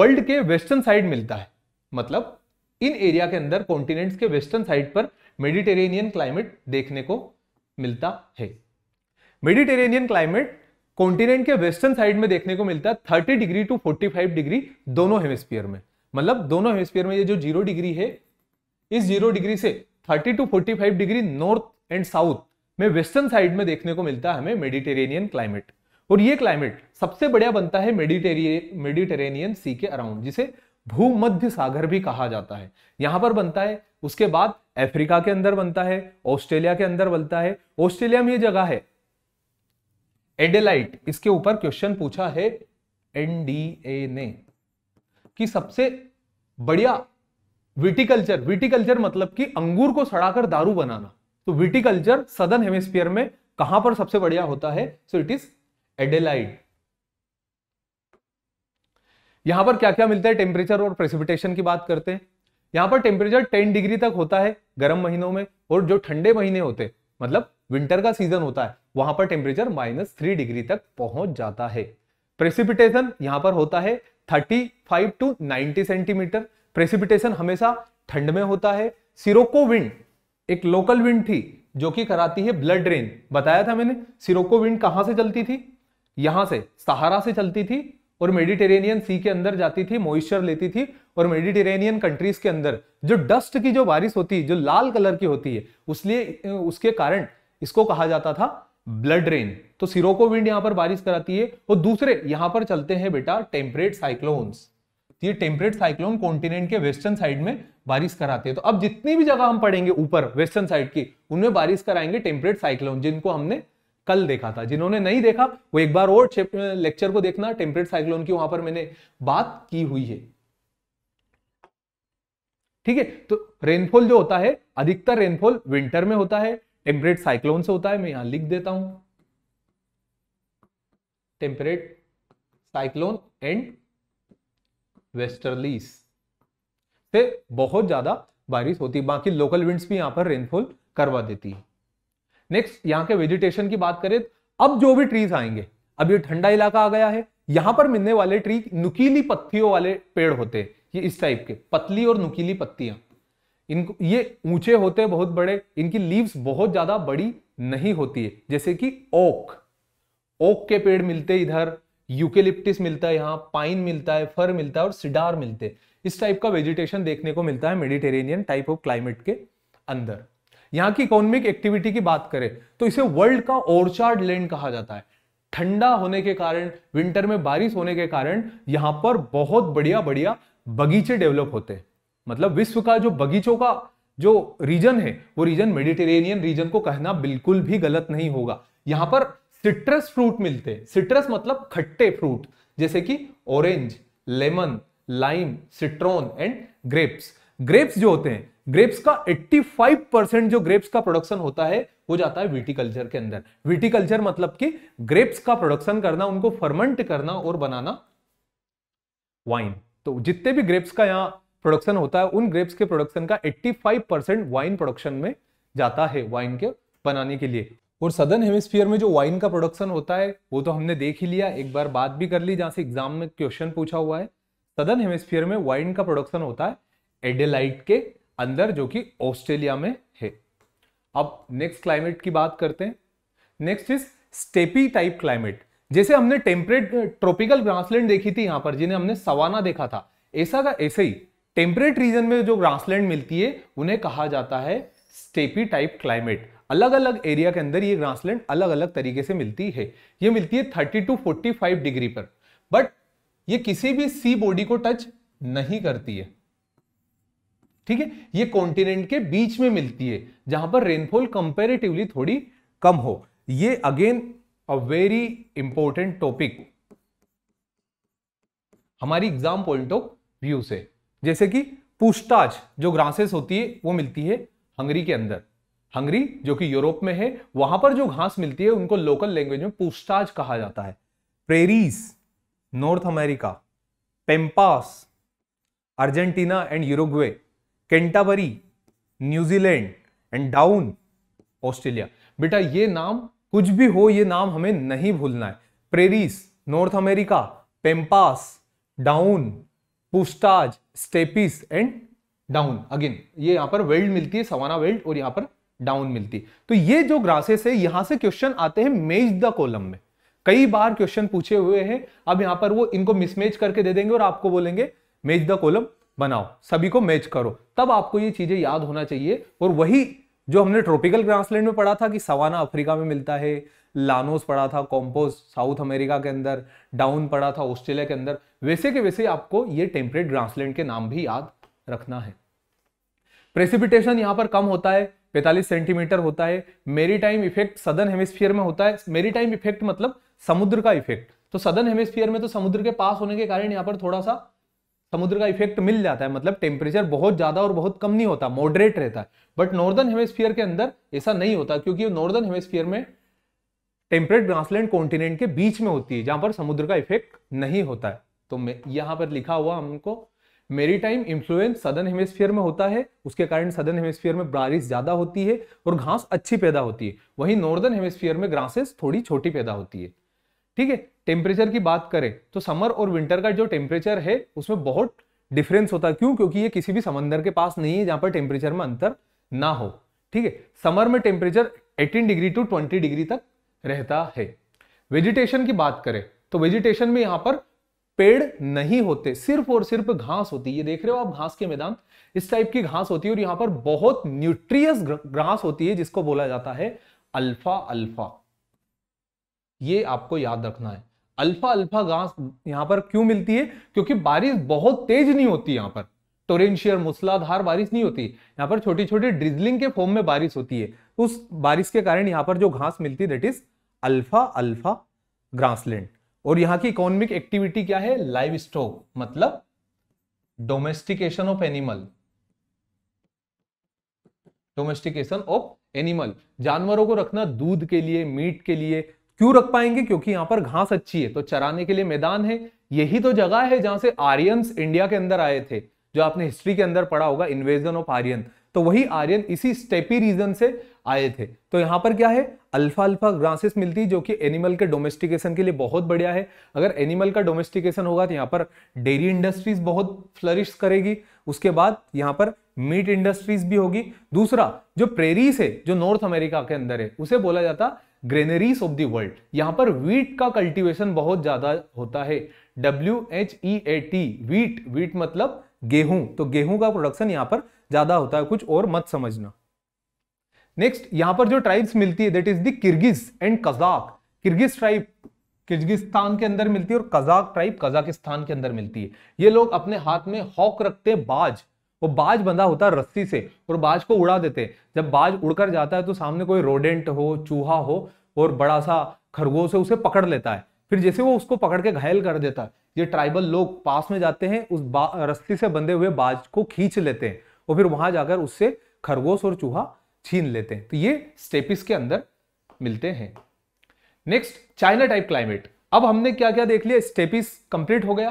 वर्ल्ड के वेस्टर्न साइड मिलता है मतलब इन एरिया के अंदर कॉन्टिनेंट्स के वेस्टर्न साइड पर मेडिटेरेनियन क्लाइमेट देखने को मिलता है मेडिटेरेनियन क्लाइमेट कॉन्टिनेंट के वेस्टर्न साइड में देखने को मिलता है thirty degree to forty five degree दोनों हेमिस्फीयर में मतलब दोनों हेमिस्फीयर में ये जो जीरो डिग्री है इस जीरो डिग्री से thirty to forty five degree north and south में वेस्टर्न साइड में देखने को मिलता है हमें मेडिटेरेनियन क्लाइमेट और ये क्लाइमेट सबसे बढ़िया बनता है मेडिटेरेनियन सी के अराउंड जिसे भूमध्य सागर भी कहा जाता है यहां पर बनता है उसके बाद अफ्रीका के अंदर बनता है ऑस्ट्रेलिया के अंदर बनता है ऑस्ट्रेलिया में ये जगह है एडेलाइट इसके ऊपर क्वेश्चन पूछा है एनडीए ने कि सबसे बढ़िया विटिकल्चर विटिकल्चर मतलब कि अंगूर को सड़ाकर दारू बनाना तो विटिकल्चर सदर्न हेमिस्फीयर में कहां पर सबसे बढ़िया होता है सो इट इज एडेलाइट यहां पर क्या क्या मिलता है टेम्परेचर और प्रेसिपिटेशन की बात करते हैं यहां पर टेम्परेचर 10 डिग्री तक होता है गर्म महीनों में और जो ठंडे महीने होते मतलब विंटर का सीजन होता है वहां पर टेम्परेचर माइनस थ्री डिग्री तक पहुंच जाता है प्रेसिपिटेशन यहां पर होता है 35 टू नाइनटी सेंटीमीटर प्रेसिपिटेशन हमेशा ठंड में होता है सिरोको विंड एक लोकल विंड थी जो कि कराती है ब्लड ड्रेन बताया था मैंने सिरोको विंड कहां से चलती थी यहां से सहारा से चलती थी और मेडिटेरेनियन सी के अंदर जाती थी मॉइस्चर लेती थी और मेडिटेरेनियन कंट्रीज के अंदर जो डस्ट की जो बारिश होती है जो लाल कलर की होती है उसलिए उसके कारण इसको कहा जाता था ब्लड रेन तो सिरोको विंड यहां पर बारिश कराती है और दूसरे यहां पर चलते हैं बेटा टेम्परेट साइक्लोन्स तो ये टेम्परेट साइक्लोन कॉन्टिनेंट के वेस्टर्न साइड में बारिश कराते हैं तो अब जितनी भी जगह हम पढ़ेंगे ऊपर वेस्टर्न साइड की उनमें बारिश कराएंगे टेम्परेट साइक्लोन जिनको हमने कल देखा था जिन्होंने नहीं देखा वो एक बार और लेक्चर को देखना टेम्परेट साइक्लोन की वहां पर मैंने बात की हुई है ठीक है तो रेनफॉल जो होता है अधिकतर रेनफॉल विंटर में होता है टेम्परेट साइक्लोन से होता है मैं यहां लिख देता हूं टेम्परेट साइक्लोन एंड वेस्टर्लीस से बहुत ज्यादा बारिश होती है बाकी लोकल विंड्स भी यहां पर रेनफॉल करवा देती है नेक्स्ट यहाँ के वेजिटेशन की बात करें अब जो भी ट्रीज आएंगे अब ये ठंडा इलाका आ गया है यहां पर मिलने वाले ट्री नुकीली पत्तियों वाले पेड़ होते हैं ये इस टाइप के पतली और नुकीली पत्तियां इनको ये ऊंचे होते हैं बहुत बड़े इनकी लीव्स बहुत ज़्यादा बड़ी नहीं होती है जैसे कि ओक ओक के पेड़ मिलते इधर यूकेलिप्टिस मिलता है यहाँ पाइन मिलता है फर मिलता है और सिडार मिलते हैं इस टाइप का वेजिटेशन देखने को मिलता है मेडिटेरेनियन टाइप ऑफ क्लाइमेट के अंदर यहाँ की इकोनॉमिक एक्टिविटी की बात करें तो इसे वर्ल्ड का ओरचार्ड लैंड कहा जाता है ठंडा होने के कारण विंटर में बारिश होने के कारण यहाँ पर बहुत बढ़िया बढ़िया बगीचे डेवलप होते हैं मतलब विश्व का जो बगीचों का जो रीजन है वो रीजन मेडिटेरेनियन रीजन को कहना बिल्कुल भी गलत नहीं होगा यहां पर सिट्रस फ्रूट मिलते हैं सिट्रस मतलब खट्टे फ्रूट जैसे कि orange lemon lime citron and grapes grapes जो होते हैं ग्रेप्स का 85 परसेंट जो ग्रेप्स का प्रोडक्शन होता है वो जाता है विटिकल्चर के अंदर विटिकल्चर मतलब कि ग्रेप्स का प्रोडक्शन करना उनको फर्मेंट करना और बनाना वाइन तो जितने भी ग्रेप्स का यहाँ प्रोडक्शन होता है उन ग्रेप्स के प्रोडक्शन का 85 परसेंट वाइन प्रोडक्शन में जाता है वाइन के बनाने के लिए और सदर्न हेमिस्फीयर में जो वाइन का प्रोडक्शन होता है वो तो हमने देख ही लिया एक बार बात भी कर ली जहाँ से एग्जाम में क्वेश्चन पूछा हुआ है सदर्न हेमिस्फीयर में वाइन का प्रोडक्शन होता है एडेलाइट के अंदर जो कि ऑस्ट्रेलिया में है अब नेक्स्ट क्लाइमेट की बात करते हैं next is steppe type climate जैसे हमने टेम्परेट ट्रॉपिकल ग्रासलैंड देखी थी यहाँ पर जिन्हें हमने सवाना देखा था ऐसा का ऐसे ही टेम्परेट रीजन में जो ग्रासलैंड मिलती है उन्हें कहा जाता है स्टेपी टाइप क्लाइमेट अलग अलग एरिया के अंदर ये ग्रासलैंड अलग अलग तरीके से मिलती है ये मिलती है thirty to forty five degree पर बट ये किसी भी सी बॉडी को टच नहीं करती है ठीक है ये कॉन्टिनेंट के बीच में मिलती है जहां पर रेनफॉल कंपेरेटिवली थोड़ी कम हो ये again a very important topic हमारी एग्जाम पॉइंट ऑफ व्यू से जैसे कि पूछताछ जो ग्रासेस होती है वो मिलती है हंगरी के अंदर हंगरी जो कि यूरोप में है वहां पर जो घास मिलती है उनको लोकल लैंग्वेज में पूछताछ कहा जाता है prairies north America pampas Argentina and Uruguay Canterbury New Zealand and down Australia बेटा ये नाम कुछ भी हो ये नाम हमें नहीं भूलना है prairies North America pampas Downs Pusztas steppes and Downs again ये यहां पर वेल्ड मिलती है सवाना वेल्ड और यहां पर डाउन मिलती है तो ये जो ग्रासेस है यहां से क्वेश्चन आते हैं मेज द कोलम में कई बार क्वेश्चन पूछे हुए हैं अब यहां पर वो इनको मिसमेज करके दे देंगे और आपको बोलेंगे मेज द कोलम बनाओ सभी को मैच करो तब आपको ये चीजें याद होना चाहिए और वही जो हमने ट्रॉपिकल ग्रासलैंड में पढ़ा था कि सवाना अफ्रीका में मिलता है लानोस पड़ा था कॉम्पोज साउथ अमेरिका के अंदर डाउन पड़ा था ऑस्ट्रेलिया के अंदर वैसे के वैसे आपको ये टेम्परेट ग्रासलैंड के नाम भी याद रखना है प्रेसिपिटेशन यहां पर कम होता है पैंतालीस सेंटीमीटर होता है मेरी टाइम इफेक्ट सदन हेमिस्फीयर में होता है मेरी टाइम इफेक्ट मतलब समुद्र का इफेक्ट तो सदन हेमिस्फीयर में तो समुद्र के पास होने के कारण यहाँ पर थोड़ा सा समुद्र का इफेक्ट मिल जाता है मतलब टेम्परेचर बहुत ज्यादा और बहुत कम नहीं होता मॉडरेट रहता है बट नॉर्दर्न हेमिस्फीयर के अंदर ऐसा नहीं होता क्योंकि नॉर्दर्न हेमिस्फीयर में टेम्परेट ग्रासलैंड कॉन्टिनेंट के बीच में होती है जहां पर समुद्र का इफेक्ट नहीं होता है तो यहां पर लिखा हुआ हमको मेरी टाइम इन्फ्लुएंस सदन हेमिस्फीयर में होता है उसके कारण सदन हेमिस्फीयर में बारिश ज्यादा होती है और घास अच्छी पैदा होती है वहीं नॉर्दर्न हेमिस्फीयर में ग्रासेस थोड़ी छोटी पैदा होती है ठीक है टेम्परेचर की बात करें तो समर और विंटर का जो टेम्परेचर है उसमें बहुत डिफरेंस होता है क्यों क्योंकि ये किसी भी समंदर के पास नहीं है जहां पर टेम्परेचर में अंतर ना हो ठीक है समर में टेम्परेचर 18 डिग्री टू 20 डिग्री तक रहता है वेजिटेशन की बात करें तो वेजिटेशन में यहां पर पेड़ नहीं होते सिर्फ और सिर्फ घास होती है ये देख रहे हो आप घास के मैदान इस टाइप की घास होती है और यहाँ पर बहुत न्यूट्रियस घास होती है जिसको बोला जाता है अल्फा अल्फा ये आपको याद रखना है अल्फा अल्फा घास यहां पर क्यों मिलती है क्योंकि बारिश बहुत तेज नहीं होती यहां पर टोरेंशियर मूसलाधार बारिश नहीं होती यहाँ पर छोटी छोटी ड्रिजलिंग के फॉर्म में बारिश होती है तो उस बारिश के कारण यहाँ पर जो घास मिलती है दैट इज अल्फा अल्फा ग्रासलैंड और यहाँ की इकोनॉमिक एक्टिविटी क्या है लाइव स्टॉक मतलब domestication of animal domestication of animal जानवरों को रखना दूध के लिए मीट के लिए क्यों रख पाएंगे क्योंकि यहां पर घास अच्छी है तो चराने के लिए मैदान है यही तो जगह है जहां से आर्यंस इंडिया के अंदर आए थे जो आपने हिस्ट्री के अंदर पढ़ा होगा इन्वेजन ऑफ आर्यन तो वही आर्यन इसी स्टेपी रीजन से आए थे तो यहाँ पर क्या है अल्फा अल्फा ग्रासेस मिलती जो कि एनिमल के डोमेस्टिकेशन के लिए बहुत बढ़िया है अगर एनिमल का डोमेस्टिकेशन होगा तो यहाँ पर डेयरी इंडस्ट्रीज बहुत फ्लरिश करेगी उसके बाद यहाँ पर मीट इंडस्ट्रीज भी होगी दूसरा जो प्रेरीज है जो नॉर्थ अमेरिका के अंदर है उसे बोला जाता ग्रेनरीज ऑफ दर्ल्ड वर्ल्ड यहाँ पर वीट का कल्टिवेशन बहुत ज़्यादा होता है W H E A T wheat wheat मतलब गेहूं तो गेहूं का प्रोडक्शन यहां पर ज्यादा होता है कुछ और मत समझना नेक्स्ट यहां पर जो ट्राइब्स मिलती है that is the Kirghiz and Kazakh Kirghiz tribe Kyrgyzstan के अंदर मिलती है और कजाक ट्राइब कजाकिस्तान के अंदर मिलती है ये लोग अपने हाथ में हॉक रखते हैं बाज वो बाज बंधा होता है रस्सी से और बाज को उड़ा देते हैं जब बाज उड़कर जाता है तो सामने कोई रोडेंट हो चूहा हो और बड़ा सा खरगोश है उसे पकड़ लेता है फिर जैसे वो उसको पकड़ के घायल कर देता है ये ट्राइबल लोग पास में जाते हैं उस रस्ते से बंधे हुए बाज को खींच लेते हैं और फिर वहां जाकर उससे खरगोश और चूहा छीन लेते हैं तो ये स्टेपिस के अंदर मिलते हैं नेक्स्ट चाइना टाइप क्लाइमेट अब हमने क्या क्या देख लिया स्टेपिस कंप्लीट हो गया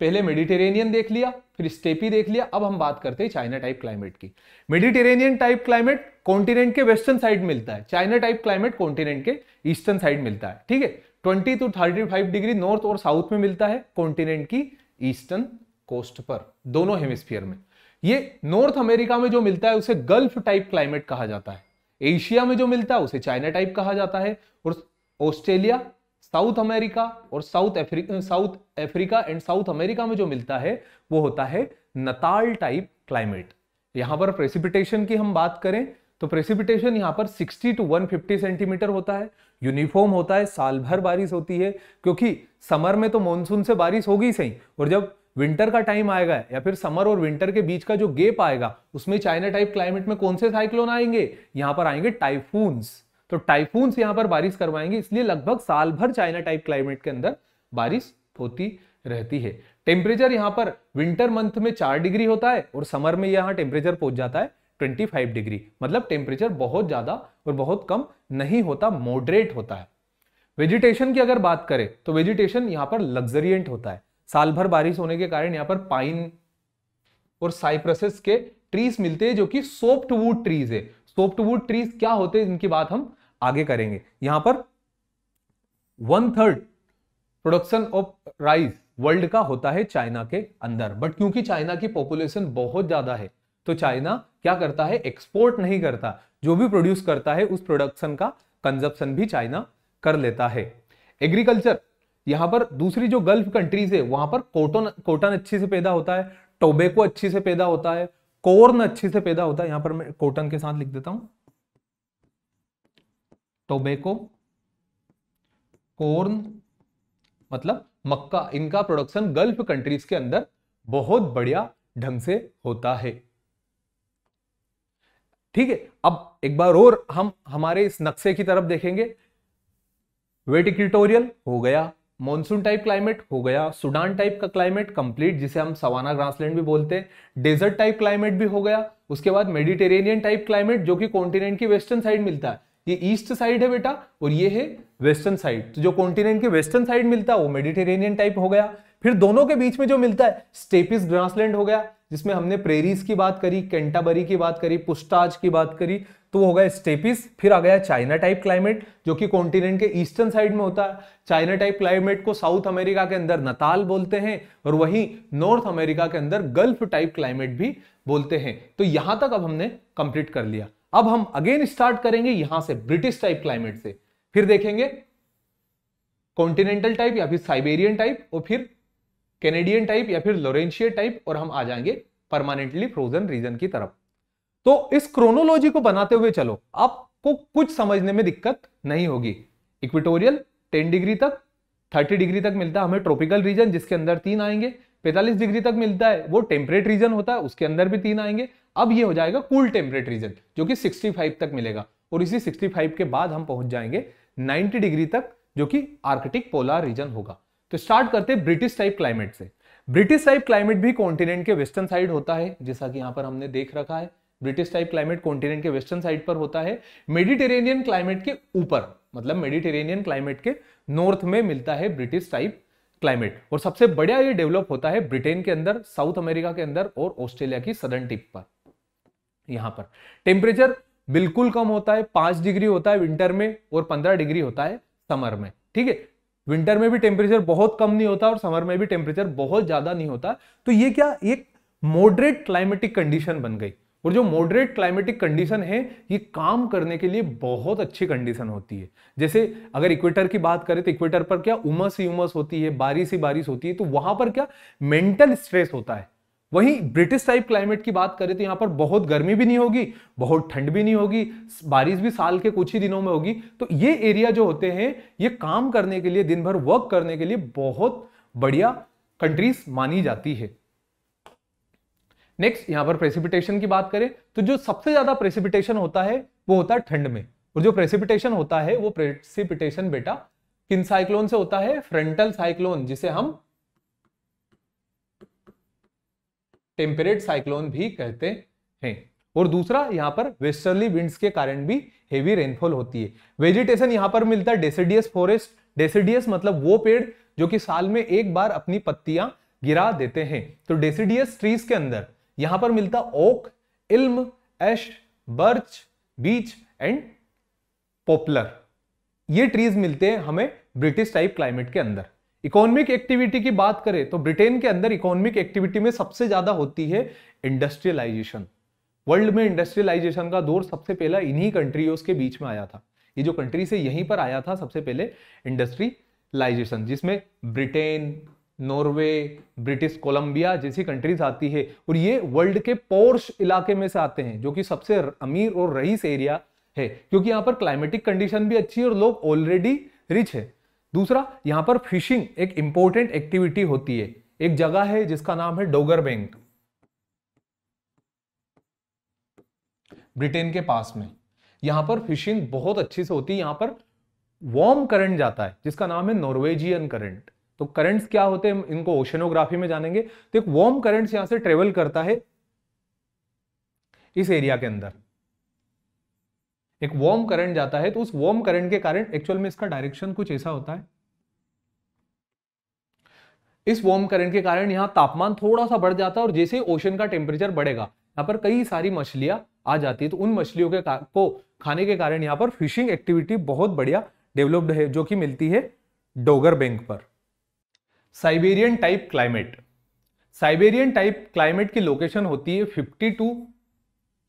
पहले मेडिटेरेनियन देख लिया फिर स्टेपी देख लिया अब हम बात करते हैं चाइना टाइप क्लाइमेट की मेडिटेरेनियन टाइप क्लाइमेट कॉन्टिनेंट के वेस्टर्न साइड मिलता है चाइना टाइप क्लाइमेट कॉन्टिनेंट के ईस्टर्न साइड मिलता है ठीक है twenty to thirty five degree north और साउथ में मिलता है कॉन्टिनेंट की ईस्टर्न कोस्ट पर दोनों हेमिस्फीयर में ये नॉर्थ अमेरिका में जो मिलता है उसे गल्फ टाइप क्लाइमेट कहा जाता है एशिया में जो मिलता है उसे चाइना टाइप कहा जाता है और ऑस्ट्रेलिया साउथ अमेरिका और South Africa South Africa and South America में जो मिलता है वो होता है नताल टाइप क्लाइमेट यहां पर प्रेसिपिटेशन की हम बात करें तो प्रेसिपिटेशन यहां पर 60 टू 150 सेंटीमीटर होता है यूनिफॉर्म होता है साल भर बारिश होती है क्योंकि समर में तो मानसून से बारिश होगी सही और जब विंटर का टाइम आएगा या फिर समर और विंटर के बीच का जो गेप आएगा उसमें चाइना टाइप क्लाइमेट में कौन से साइक्लोन आएंगे यहां पर आएंगे टाइफून्स तो टाइफून्स यहाँ पर बारिश करवाएंगे इसलिए लगभग साल भर चाइना टाइप क्लाइमेट के अंदर बारिश होती रहती है टेम्परेचर यहाँ पर विंटर मंथ में चार डिग्री होता है और समर में यहाँ टेम्परेचर पहुंच जाता है 25 डिग्री मतलब टेम्परेचर बहुत ज़्यादा और बहुत कम नहीं होता मॉडरेट होता है वेजिटेशन की अगर बात करें तो वेजिटेशन यहाँ पर लग्जरियंट होता है साल भर बारिश होने के कारण यहाँ पर पाइन और साइप्रसेस के ट्रीज मिलते हैं जो कि सोफ्ट वुड ट्रीज है सोप्ट वुड ट्रीज क्या होते हैं इनकी बात हम आगे करेंगे यहाँ पर one third production of rice world का होता है चाइना के अंदर बट क्योंकि चाइना की पॉपुलेशन बहुत ज्यादा है तो चाइना क्या करता है एक्सपोर्ट नहीं करता जो भी प्रोड्यूस करता है उस प्रोडक्शन का कंजप्शन भी चाइना कर लेता है एग्रीकल्चर यहां पर दूसरी जो गल्फ कंट्रीज है वहां पर कोटन कोटन अच्छे से पैदा होता है टोबेको अच्छे से पैदा होता है कोर्न अच्छे से पैदा होता है यहां पर मैं कोटन के साथ लिख देता हूं टोबेको कोर्न मतलब मक्का इनका प्रोडक्शन गल्फ कंट्रीज के अंदर बहुत बढ़िया ढंग से होता है ठीक है अब एक बार और हम हमारे इस नक्शे की तरफ देखेंगे वेट हो गया मॉनसून टाइप क्लाइमेट हो गया सुडान टाइप का क्लाइमेट कंप्लीट जिसे हम सवाना ग्रासलैंड भी बोलते हैं डेजर्ट टाइप क्लाइमेट भी हो गया उसके बाद मेडिटेरेनियन टाइप क्लाइमेट जो कि कॉन्टिनेंट की वेस्टर्न साइड मिलता है ये ईस्ट साइड है बेटा और ये है वेस्टर्न साइड तो जो कॉन्टिनेंट की वेस्टर्न साइड मिलता है वो मेडिटेरेनियन टाइप हो गया फिर दोनों के बीच में जो मिलता है स्टेपिस ग्रासलैंड हो गया जिसमें हमने प्रेरीज की बात करी कैंटाबरी की बात करी पुस्टाज की बात करी तो वो हो गया स्टेपिस फिर आ गया चाइना टाइप क्लाइमेट जो कि कॉन्टिनेंट के ईस्टर्न साइड में होता है चाइना टाइप क्लाइमेट को साउथ अमेरिका के अंदर नताल बोलते हैं और वहीं नॉर्थ अमेरिका के अंदर गल्फ टाइप क्लाइमेट भी बोलते हैं तो यहां तक अब हमने कंप्लीट कर लिया अब हम अगेन स्टार्ट करेंगे यहां से ब्रिटिश टाइप क्लाइमेट से फिर देखेंगे कॉन्टिनेंटल टाइप या फिर साइबेरियन टाइप और फिर कैनेडियन टाइप या फिर लोरेंशियर टाइप और हम आ जाएंगे परमानेंटली फ्रोजन रीजन की तरफ तो इस क्रोनोलॉजी को बनाते हुए चलो आपको कुछ समझने में दिक्कत नहीं होगी इक्विटोरियल 10 डिग्री तक 30 डिग्री तक मिलता है हमें ट्रॉपिकल रीजन जिसके अंदर तीन आएंगे 45 डिग्री तक मिलता है वो टेम्परेट रीजन होता है उसके अंदर भी तीन आएंगे अब ये हो जाएगा कूल टेम्परेट रीजन जो कि 65 तक मिलेगा और इसी 65 के बाद हम पहुंच जाएंगे 90 डिग्री तक जो कि आर्कटिक पोलार रीजन होगा तो स्टार्ट करते हैं ब्रिटिश टाइप क्लाइमेट से ब्रिटिश टाइप क्लाइमेट भी कॉन्टिनेंट के वेस्टर्न साइड होता है जैसा कि यहां पर हमने देख रखा है ब्रिटिश टाइप क्लाइमेट कॉन्टिनेंट के वेस्टर्न साइड पर होता है मेडिटेरेनियन क्लाइमेट के ऊपर मतलब मेडिटेरेनियन क्लाइमेट के नॉर्थ में मिलता है ब्रिटिश टाइप क्लाइमेट और सबसे बढ़िया ये डेवलप होता है ब्रिटेन के अंदर साउथ अमेरिका के अंदर और ऑस्ट्रेलिया की सदर्न टिप पर यहां पर टेम्परेचर बिल्कुल कम होता है पांच डिग्री होता है विंटर में और पंद्रह डिग्री होता है समर में ठीक है विंटर में भी टेम्परेचर बहुत कम नहीं होता और समर में भी टेम्परेचर बहुत ज़्यादा नहीं होता तो ये क्या एक मॉडरेट क्लाइमेटिक कंडीशन बन गई और जो मॉडरेट क्लाइमेटिक कंडीशन है ये काम करने के लिए बहुत अच्छी कंडीशन होती है जैसे अगर इक्वेटर की बात करें तो इक्वेटर पर क्या उमस ही उमस होती है बारिश ही बारिश होती है तो वहां पर क्या मेंटल स्ट्रेस होता है वहीं ब्रिटिश टाइप क्लाइमेट की बात करें तो यहाँ पर बहुत गर्मी भी नहीं होगी बहुत ठंड भी नहीं होगी बारिश भी साल के कुछ ही दिनों में होगी तो ये एरिया जो होते हैं ये काम करने के लिए दिन भर वर्क करने के लिए बहुत बढ़िया कंट्रीज मानी जाती है नेक्स्ट यहाँ पर प्रेसिपिटेशन की बात करें तो जो सबसे ज्यादा प्रेसिपिटेशन होता है वो होता है ठंड में और जो प्रेसिपिटेशन होता है वो प्रेसिपिटेशन बेटा किन साइक्लोन से होता है फ्रंटल साइक्लोन जिसे हम टेम्परेट साइक्लोन भी कहते हैं और दूसरा यहाँ पर वेस्टर्ली विंड्स के कारण भी हेवी रेनफॉल होती है वेजिटेशन यहाँ पर मिलता है डेसिडियस फॉरेस्ट डेसिडियस मतलब वो पेड़ जो कि साल में एक बार अपनी पत्तियां गिरा देते हैं तो डेसिडियस ट्रीज के अंदर यहां पर मिलता oak elm ash birch beech and poplar ये ट्रीज मिलते हैं हमें ब्रिटिश टाइप क्लाइमेट के अंदर इकोनॉमिक एक्टिविटी की बात करें तो ब्रिटेन के अंदर इकोनॉमिक एक्टिविटी में सबसे ज्यादा होती है इंडस्ट्रियलाइजेशन वर्ल्ड में इंडस्ट्रियलाइजेशन का दौर सबसे पहला इन्हीं कंट्रीज के बीच में आया था ये जो कंट्री से यहीं पर आया था सबसे पहले इंडस्ट्रीलाइजेशन जिसमें ब्रिटेन नॉर्वे ब्रिटिश कोलंबिया जैसी कंट्रीज आती है और ये वर्ल्ड के पोर्श इलाके में से आते हैं जो कि सबसे अमीर और रईस एरिया है क्योंकि यहाँ पर क्लाइमेटिक कंडीशन भी अच्छी है और लोग ऑलरेडी रिच है दूसरा यहां पर फिशिंग एक इंपॉर्टेंट एक्टिविटी होती है एक जगह है जिसका नाम है डोगर बैंक ब्रिटेन के पास में यहां पर फिशिंग बहुत अच्छी से होती है यहां पर वार्म करंट जाता है जिसका नाम है नॉर्वेजियन करंट तो करंट्स क्या होते हैं इनको ओशनोग्राफी में जानेंगे तो एक वार्म करंट्स यहां से ट्रेवल करता है इस एरिया के अंदर एक वॉर्म करंट जाता है तो उस वॉर्म करंट के कारण एक्चुअल में इसका डायरेक्शन कुछ ऐसा होता है इस वॉर्म करंट के कारण यहाँ तापमान थोड़ा सा बढ़ जाता है और जैसे ओशन का टेम्परेचर बढ़ेगा यहाँ पर कई सारी मछलियां आ जाती है तो उन मछलियों के को खाने के कारण यहाँ पर फिशिंग एक्टिविटी बहुत बढ़िया डेवलप्ड है जो कि मिलती है डोगर बैंक पर Siberian type climate Siberian type climate की लोकेशन होती है 52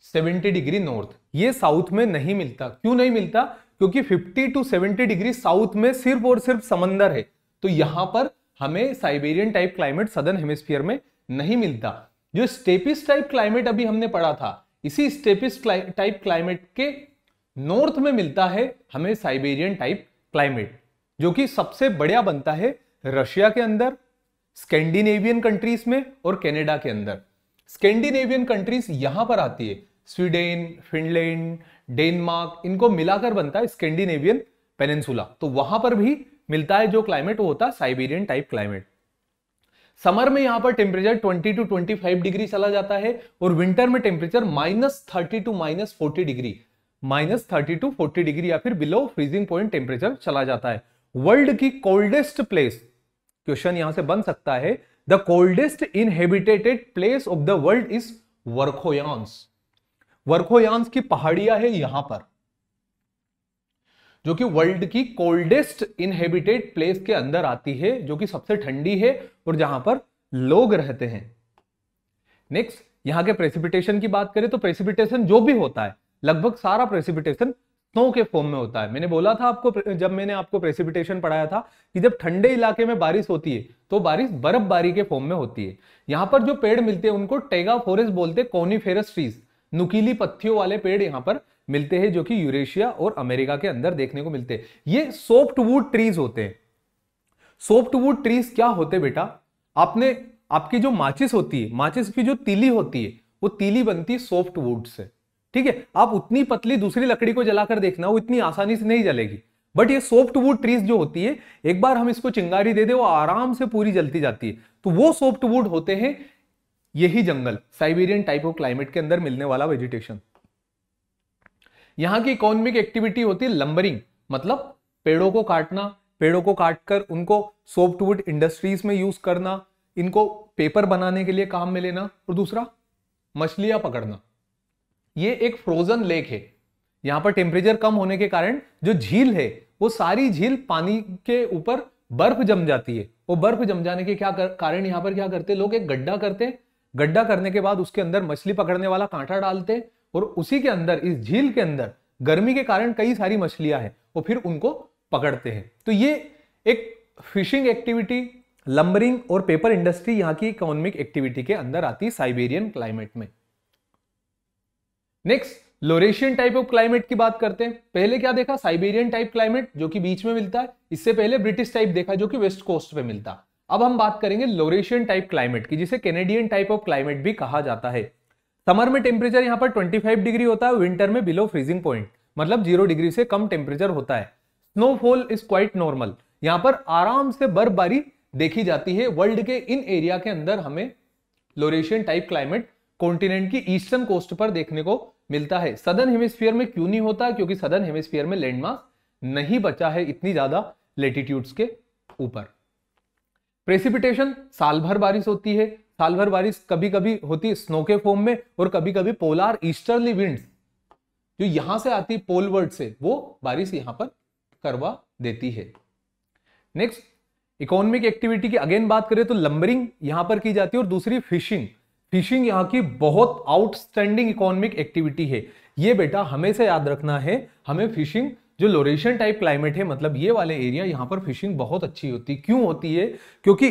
70 डिग्री नॉर्थ ये साउथ में नहीं मिलता क्यों नहीं मिलता क्योंकि 50 टू 70 डिग्री साउथ में सिर्फ और सिर्फ समंदर है तो यहां पर हमें Siberian type climate southern hemisphere में नहीं मिलता जो स्टेपिस टाइप क्लाइमेट अभी हमने पढ़ा था इसी स्टेपिस टाइप क्लाइमेट के नॉर्थ में मिलता है हमें साइबेरियन टाइप क्लाइमेट जो कि सबसे बढ़िया बनता है रशिया के अंदर स्कैंडिनेवियन कंट्रीज में और कनाडा के अंदर स्कैंडिनेवियन कंट्रीज यहां पर आती है स्वीडन फिनलैंड डेनमार्क इनको मिलाकर बनता है स्कैंडिनेवियन पेनेंसुला तो वहां पर भी मिलता है जो क्लाइमेट वो होता है साइबेरियन टाइप क्लाइमेट समर में यहां पर टेम्परेचर 20 टू 25 डिग्री चला जाता है और विंटर में temperature minus thirty to minus forty degree minus thirty to forty degree या फिर बिलो फ्रीजिंग पॉइंट टेम्परेचर चला जाता है वर्ल्ड की कोल्डेस्ट प्लेस क्वेश्चन यहां से बन सकता है the coldest inhabited place of the world is Verkhoyansk Verkhoyansk की पहाड़ियां है यहां पर जो कि वर्ल्ड की कोल्डेस्ट इनहेबिटेड प्लेस के अंदर आती है जो कि सबसे ठंडी है और जहां पर लोग रहते हैं नेक्स्ट यहां के प्रेसिपिटेशन की बात करें तो प्रेसिपिटेशन जो भी होता है लगभग सारा प्रेसिपिटेशन स्नो के फॉर्म में होता है मैंने बोला था आपको जब मैंने आपको प्रेसिपिटेशन पढ़ाया था कि जब ठंडे इलाके में बारिश होती है तो बारिश बर्फबारी के फॉर्म में होती है यहां पर जो पेड़ मिलते हैं उनको टेगा फॉरेस्ट बोलते हैं कोनीफेरस ट्रीज नुकीली पत्थियों वाले पेड़ यहां पर मिलते हैं जो कि यूरेशिया और अमेरिका के अंदर देखने को मिलते हैं ये वुड ट्रीज होते हैं वुड ट्रीज क्या होते बेटा आपने आपकी जो माचिस होती है माचिस की जो तीली होती है वो तीली बनती है सॉफ्टवुड से ठीक है आप उतनी पतली दूसरी लकड़ी को जलाकर देखना वो इतनी आसानी से नहीं जलेगी बट ये सॉफ्टवुड ट्रीज जो होती है एक बार हम इसको चिंगारी दे दे वो आराम से पूरी जलती जाती है तो वो सॉफ्टवुड होते हैं यही जंगल साइबेरियन टाइप ऑफ क्लाइमेट के अंदर मिलने वाला वेजिटेशन यहां की इकोनॉमिक एक्टिविटी होती है लंबरिंग मतलब पेड़ों को काटना पेड़ों को काटकर उनको सॉफ्टवुड इंडस्ट्रीज में यूज करना इनको पेपर बनाने के लिए काम में लेना और दूसरा मछलियां पकड़ना ये एक फ्रोजन लेक है यहाँ पर टेम्परेचर कम होने के कारण जो झील है वो सारी झील पानी के ऊपर बर्फ जम जाती है वो बर्फ जम जाने के क्या कारण यहां पर क्या करते लोग एक गड्ढा करते गड्ढा करने के बाद उसके अंदर मछली पकड़ने वाला कांटा डालते और उसी के अंदर इस झील के अंदर गर्मी के कारण कई सारी मछलियां हैं और फिर उनको पकड़ते हैं तो ये एक फिशिंग एक्टिविटी लंबरिंग और पेपर इंडस्ट्री यहाँ की इकोनॉमिक एक्टिविटी के अंदर आती है साइबेरियन क्लाइमेट में next Laurentian type of climate की बात करते हैं पहले क्या देखा साइबेरियन टाइप क्लाइमेट जो कि बीच में मिलता है इससे पहले ब्रिटिश टाइप देखा जो कि वेस्ट कोस्ट पे मिलता है अब हम बात करेंगे लोरेशियन टाइप क्लाइमेट की जिसे कैनेडियन टाइप ऑफ क्लाइमेट भी कहा जाता है समर में टेम्परेचर यहाँ पर 25 डिग्री होता है विंटर में बिलो फ्रीजिंग पॉइंट मतलब जीरो डिग्री से कम टेम्परेचर होता है स्नोफॉल इज क्वाइट नॉर्मल यहाँ पर आराम से बर्फबारी देखी जाती है वर्ल्ड के इन एरिया के अंदर हमें लोरेशियन टाइप क्लाइमेट कॉन्टिनेंट की ईस्टर्न कोस्ट पर देखने को मिलता है सदर्न हेमिस्फीयर में क्यों नहीं होता क्योंकि सदर्न हेमिस्फीयर में लैंडमार्क नहीं बचा है इतनी ज्यादा लेटिट्यूड्स के ऊपर प्रेसिपिटेशन साल भर बारिश होती है साल भर बारिश कभी कभी होती है स्नो के फॉर्म में और कभी कभी पोलार ईस्टर्ली विंड जो यहां से आती है पोलवर्ड से वो बारिश यहां पर करवा देती है नेक्स्ट इकोनॉमिक एक्टिविटी की अगेन बात करें तो लंबरिंग यहां पर की जाती है और दूसरी फिशिंग फिशिंग यहाँ की बहुत आउटस्टैंडिंग इकोनॉमिक एक्टिविटी है ये बेटा हमें से याद रखना है हमें फिशिंग जो लोरेशन टाइप क्लाइमेट है मतलब ये वाले एरिया यहाँ पर फिशिंग बहुत अच्छी होती है क्यों होती है क्योंकि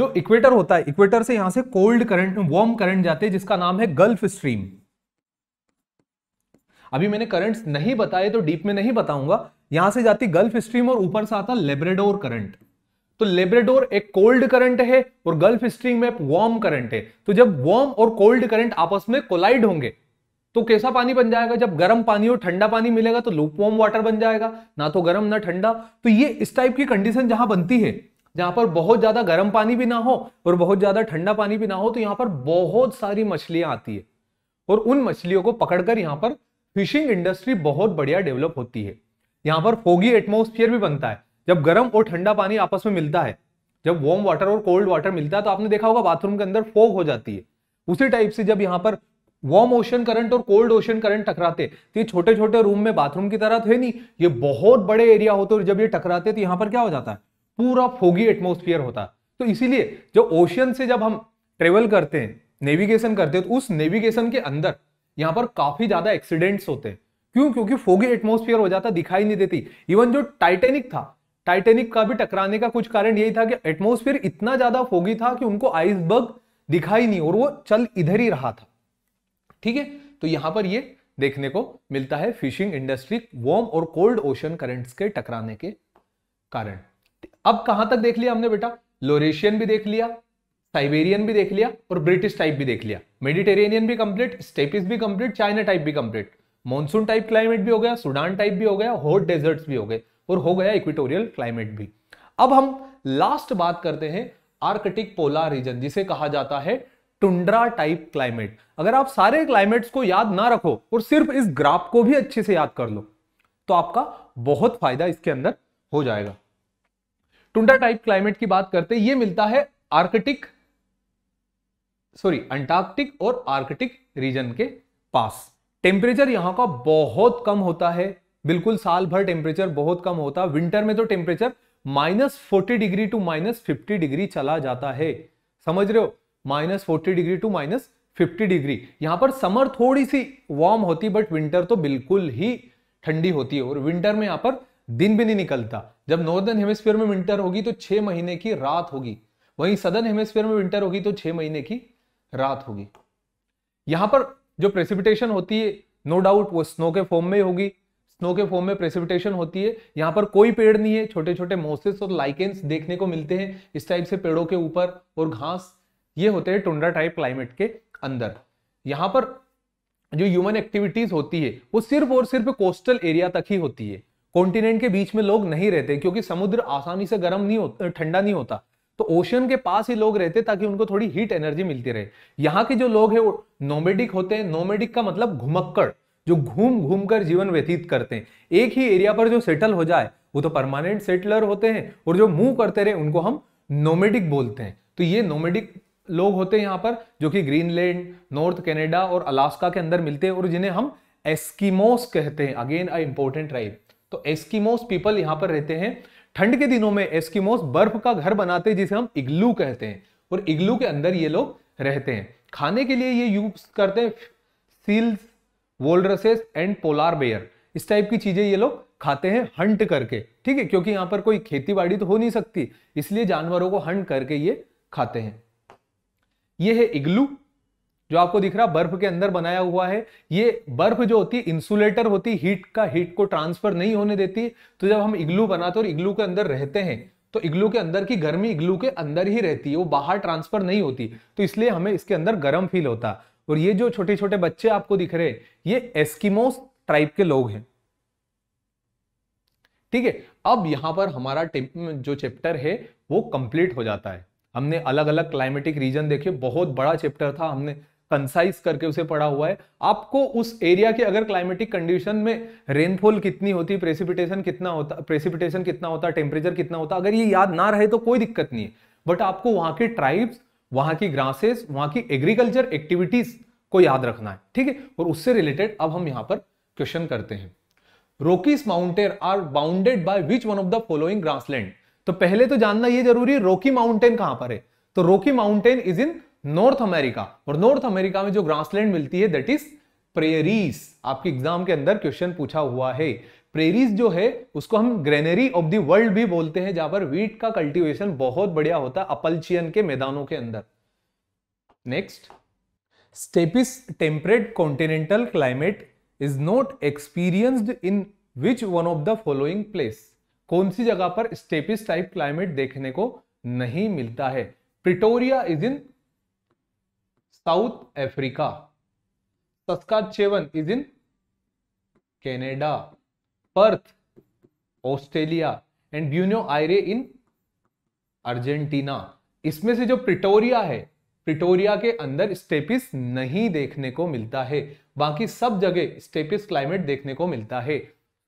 जो इक्वेटर होता है इक्वेटर से यहां से कोल्ड करंट वार्म करंट जाते हैं जिसका नाम है गल्फ स्ट्रीम अभी मैंने करंट्स नहीं बताए तो डीप में नहीं बताऊंगा यहां से जाती गल्फ स्ट्रीम और ऊपर से आता लेब्रेडोर करंट तो लेब्रेडोर एक कोल्ड करंट है और गल्फ स्ट्रीम में वार्म करंट है तो जब वार्म और कोल्ड करंट आपस में कोलाइड होंगे तो कैसा पानी बन जाएगा जब गर्म पानी और ठंडा पानी मिलेगा तो लूप वॉर्म वाटर बन जाएगा ना तो गर्म ना ठंडा तो ये इस टाइप की कंडीशन जहां बनती है जहां पर बहुत ज्यादा गर्म पानी भी ना हो और बहुत ज्यादा ठंडा पानी भी ना हो तो यहां पर बहुत सारी मछलियां आती है और उन मछलियों को पकड़कर यहाँ पर फिशिंग इंडस्ट्री बहुत बढ़िया डेवलप होती है यहाँ पर फोगी एटमोस्फियर भी बनता है जब गर्म और ठंडा पानी आपस में मिलता है जब वार्म वाटर और कोल्ड वाटर मिलता है तो आपने देखा होगा बाथरूम के अंदर फोग हो जाती है उसी टाइप से जब यहाँ पर वार्म ओशन करंट और कोल्ड ओशन करंट टकराते तो ये छोटे छोटे रूम में बाथरूम की तरह थे तो नहीं ये बहुत बड़े एरिया होते और जब ये टकराते तो यहाँ पर क्या हो जाता है पूरा फोगी एटमोस्फियर होता है तो इसीलिए जब ओशन से जब हम ट्रेवल करते हैं नेविगेशन करते हैं तो उस नेविगेशन के अंदर यहाँ पर काफी ज्यादा एक्सीडेंट्स होते हैं क्यों क्योंकि फोगी एटमोस्फियर हो जाता दिखाई नहीं देती इवन जो टाइटेनिक था टाइटेनिक का भी टकराने का कुछ कारण यही था कि एटमोस्फियर इतना ज्यादा फोगी था कि उनको आइसबर्ग दिखाई नहीं और वो चल इधर ही रहा था ठीक है तो यहां पर ये देखने को मिलता है फिशिंग इंडस्ट्री वार्म और कोल्ड ओशन करेंट्स के टकराने के कारण अब कहां तक देख लिया हमने बेटा लोरेशियन भी देख लिया साइबेरियन भी देख लिया और ब्रिटिश टाइप भी देख लिया मेडिटेरेनियन भी कंप्लीट स्टेपिस भी कंप्लीट चाइना टाइप भी कंप्लीट मॉनसून टाइप क्लाइमेट भी हो गया सुडान टाइप भी हो गया हॉट डेजर्ट्स भी हो गए और हो गया इक्विटोरियल क्लाइमेट भी अब हम लास्ट बात करते हैं आर्कटिक पोलर रीजन जिसे कहा जाता है टुंड्रा टाइप क्लाइमेट अगर आप सारे क्लाइमेट्स को याद ना रखो और सिर्फ इस ग्राफ को भी अच्छे से याद कर लो तो आपका बहुत फायदा इसके अंदर हो जाएगा टुंड्रा टाइप क्लाइमेट की बात करते ये मिलता है आर्कटिक सॉरी अंटार्कटिक और आर्कटिक रीजन के पास टेम्परेचर यहां का बहुत कम होता है बिल्कुल साल भर टेम्परेचर बहुत कम होता है विंटर में तो temperature minus forty degree to minus fifty degree चला जाता है समझ रहे हो minus forty degree to minus fifty degree यहां पर समर थोड़ी सी वार्म होती बट विंटर तो बिल्कुल ही ठंडी होती है और विंटर में यहां पर दिन भी नहीं निकलता जब नॉर्दर्न हेमिस्फीयर में विंटर होगी तो छह महीने की रात होगी वहीं सदर्न हेमिस्फीयर में विंटर होगी तो छह महीने की रात होगी यहाँ पर जो प्रेसिपिटेशन होती है नो no डाउट वो स्नो के फॉर्म में होगी स्नो के फॉर्म में प्रेसिपिटेशन होती है यहां पर कोई पेड़ नहीं है छोटे छोटे मोसेस और लाइकेंस देखने को मिलते हैं इस टाइप से पेड़ों के ऊपर और घास ये होते हैं टुंडा टाइप क्लाइमेट के अंदर यहाँ पर जो ह्यूमन एक्टिविटीज होती है वो सिर्फ और सिर्फ कोस्टल एरिया तक ही होती है कॉन्टिनेंट के बीच में लोग नहीं रहते क्योंकि समुद्र आसानी से गर्म नहीं होता ठंडा नहीं होता तो ओशन के पास ही लोग रहते ताकि उनको थोड़ी हीट एनर्जी मिलती रहे यहाँ के जो लोग हैं वो नोमेडिक होते हैं नोमेडिक का मतलब घुमक्कड़ जो घूम घूम कर जीवन व्यतीत करते हैं एक ही एरिया पर जो सेटल हो जाए वो तो परमानेंट सेटलर होते हैं और जो मूव करते रहे उनको हम नोमेडिक बोलते हैं तो ये नोमेडिक लोग होते हैं यहाँ पर जो कि ग्रीनलैंड नॉर्थ कनाडा और अलास्का के अंदर मिलते हैं और जिन्हें हम एस्किमोस कहते हैं अगेन अ इंपॉर्टेंट ट्राइब तो एस्किमोस पीपल यहाँ पर रहते हैं ठंड के दिनों में एस्किमोस बर्फ का घर बनाते हैं जिसे हम इग्लू कहते हैं और इग्लू के अंदर ये लोग रहते हैं खाने के लिए ये यूज करते हैं seals walruses and polar bear इस टाइप की चीजें ये लोग खाते हैं हंट करके ठीक है क्योंकि यहाँ पर कोई खेती बाड़ी तो हो नहीं सकती इसलिए जानवरों को हंट करके ये खाते हैं ये है इग्लू जो आपको दिख रहा बर्फ के अंदर बनाया हुआ है ये बर्फ जो होती है इंसुलेटर होती हीट का हीट को ट्रांसफर नहीं होने देती तो जब हम इग्लू बनाते और इग्लू के अंदर रहते हैं तो इग्लू के अंदर की गर्मी इग्लू के अंदर ही रहती है वो बाहर ट्रांसफर नहीं होती तो इसलिए हमें इसके अंदर गर्म फील होता और ये जो छोटे छोटे बच्चे आपको दिख रहे हैं ये एस्किमोस ट्राइब के लोग हैं ठीक है अब यहां पर हमारा जो चैप्टर है वो कंप्लीट हो जाता है हमने अलग अलग क्लाइमेटिक रीजन देखे बहुत बड़ा चैप्टर था हमने कंसाइज करके उसे पढ़ा हुआ है आपको उस एरिया के अगर क्लाइमेटिक कंडीशन में रेनफॉल कितनी होती प्रेसिपिटेशन कितना होता प्रेसिपिटेशन कितना होता टेम्परेचर कितना होता अगर ये याद ना रहे तो कोई दिक्कत नहीं है बट आपको वहां के ट्राइब्स वहां की ग्रासेस वहां की एग्रीकल्चर एक्टिविटीज को याद रखना है ठीक है और उससे रिलेटेड अब हम यहाँ पर क्वेश्चन करते हैं Rockies mountain are bounded by which one of the following grassland तो पहले तो जानना यह जरूरी है रोकी माउंटेन कहां पर है तो Rocky mountain is in North America और नॉर्थ अमेरिका में जो ग्रासलैंड मिलती है दैट इज प्रेरीज आपके एग्जाम के अंदर क्वेश्चन पूछा हुआ है प्रेरीज जो है उसको हम ग्रेनरी ऑफ द वर्ल्ड भी बोलते हैं जहां पर वीट का कल्टीवेशन बहुत बढ़िया होता है अपलचियन के मैदानों के अंदर next steppes temperate continental climate is not experienced in which one of the following place कौन सी जगह पर स्टेपिस टाइप क्लाइमेट देखने को नहीं मिलता है Pretoria is in south Africa Saskatchewan is in Canada Perth Australia and Buenos Aires in Argentina इसमें से जो प्रिटोरिया है प्रिटोरिया के अंदर स्टेपिस नहीं देखने को मिलता है बाकी सब जगह स्टेपिस क्लाइमेट देखने को मिलता है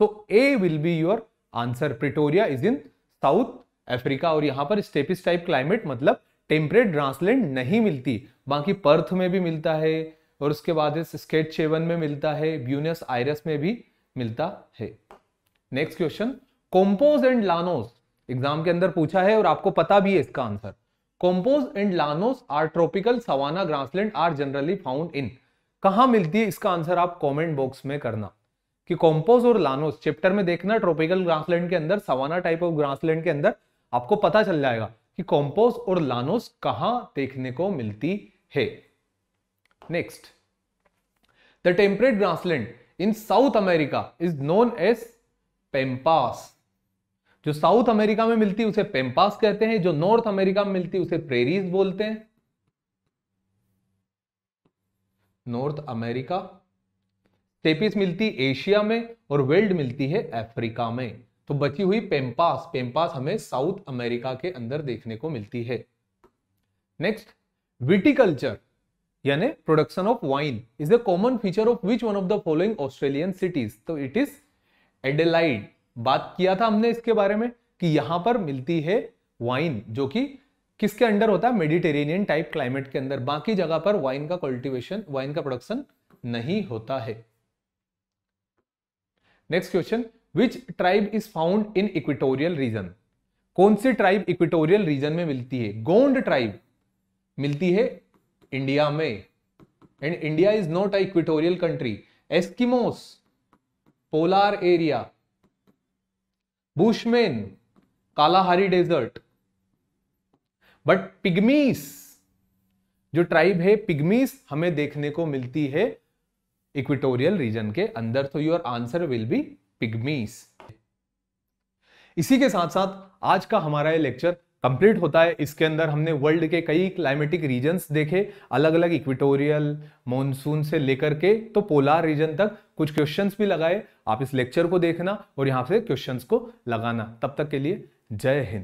तो A will be your answer Pretoria is in south Africa और यहाँ पर स्टेपिस टाइप क्लाइमेट मतलब टेम्परेट ग्रासलैंड नहीं मिलती बाकी पर्थ में भी मिलता है और उसके बाद स्केट चेवन में मिलता है ब्यूनस आयरस में भी मिलता है next question Campos and Llanos exam के अंदर पूछा है और आपको पता भी है इसका answer Campos and Llanos are tropical savanna grassland are generally found in कहा मिलती है इसका आंसर आप कमेंट बॉक्स में करना कि कॉम्पोज और लानोस चैप्टर में देखना ट्रॉपिकल ग्रासलैंड के अंदर सवाना टाइप ऑफ ग्रासलैंड के अंदर आपको पता चल जाएगा कि कॉम्पोज और लानोस कहां देखने को मिलती है next the temperate grassland in south America is known as pampas जो साउथ अमेरिका में मिलती है उसे पेम्पास कहते हैं जो नॉर्थ अमेरिका में मिलती है उसे प्रेरीज बोलते हैं नॉर्थ अमेरिका स्टेपिस मिलती एशिया में और वेल्ड मिलती है अफ्रीका में तो बची हुई पेम्पास पेम्पास हमें साउथ अमेरिका के अंदर देखने को मिलती है नेक्स्ट विटिकल्चर यानी production of wine is the common feature of which one of the following Australian cities तो इट इज एडेलाइड बात किया था हमने इसके बारे में कि यहां पर मिलती है वाइन जो कि किसके अंडर होता है मेडिटेरेनियन टाइप क्लाइमेट के अंदर बाकी जगह पर वाइन का कल्टीवेशन वाइन का प्रोडक्शन नहीं होता है next question which tribe is found in equatorial region कौन सी ट्राइब इक्विटोरियल रीजन में मिलती है गोंड ट्राइब मिलती है इंडिया में and India is not a equatorial country Eskimos polar area bushmen Kalahari desert but pygmies जो ट्राइब है पिग्मीस हमें देखने को मिलती है इक्विटोरियल रीजन के अंदर तो your answer will be pygmies इसी के साथ साथ आज का हमारा ये लेक्चर कंप्लीट होता है इसके अंदर हमने वर्ल्ड के कई क्लाइमेटिक रीजन्स देखे अलग अलग इक्विटोरियल मॉनसून से लेकर के तो पोलार रीजन तक कुछ क्वेश्चंस भी लगाए आप इस लेक्चर को देखना और यहाँ से क्वेश्चंस को लगाना तब तक के लिए जय हिंद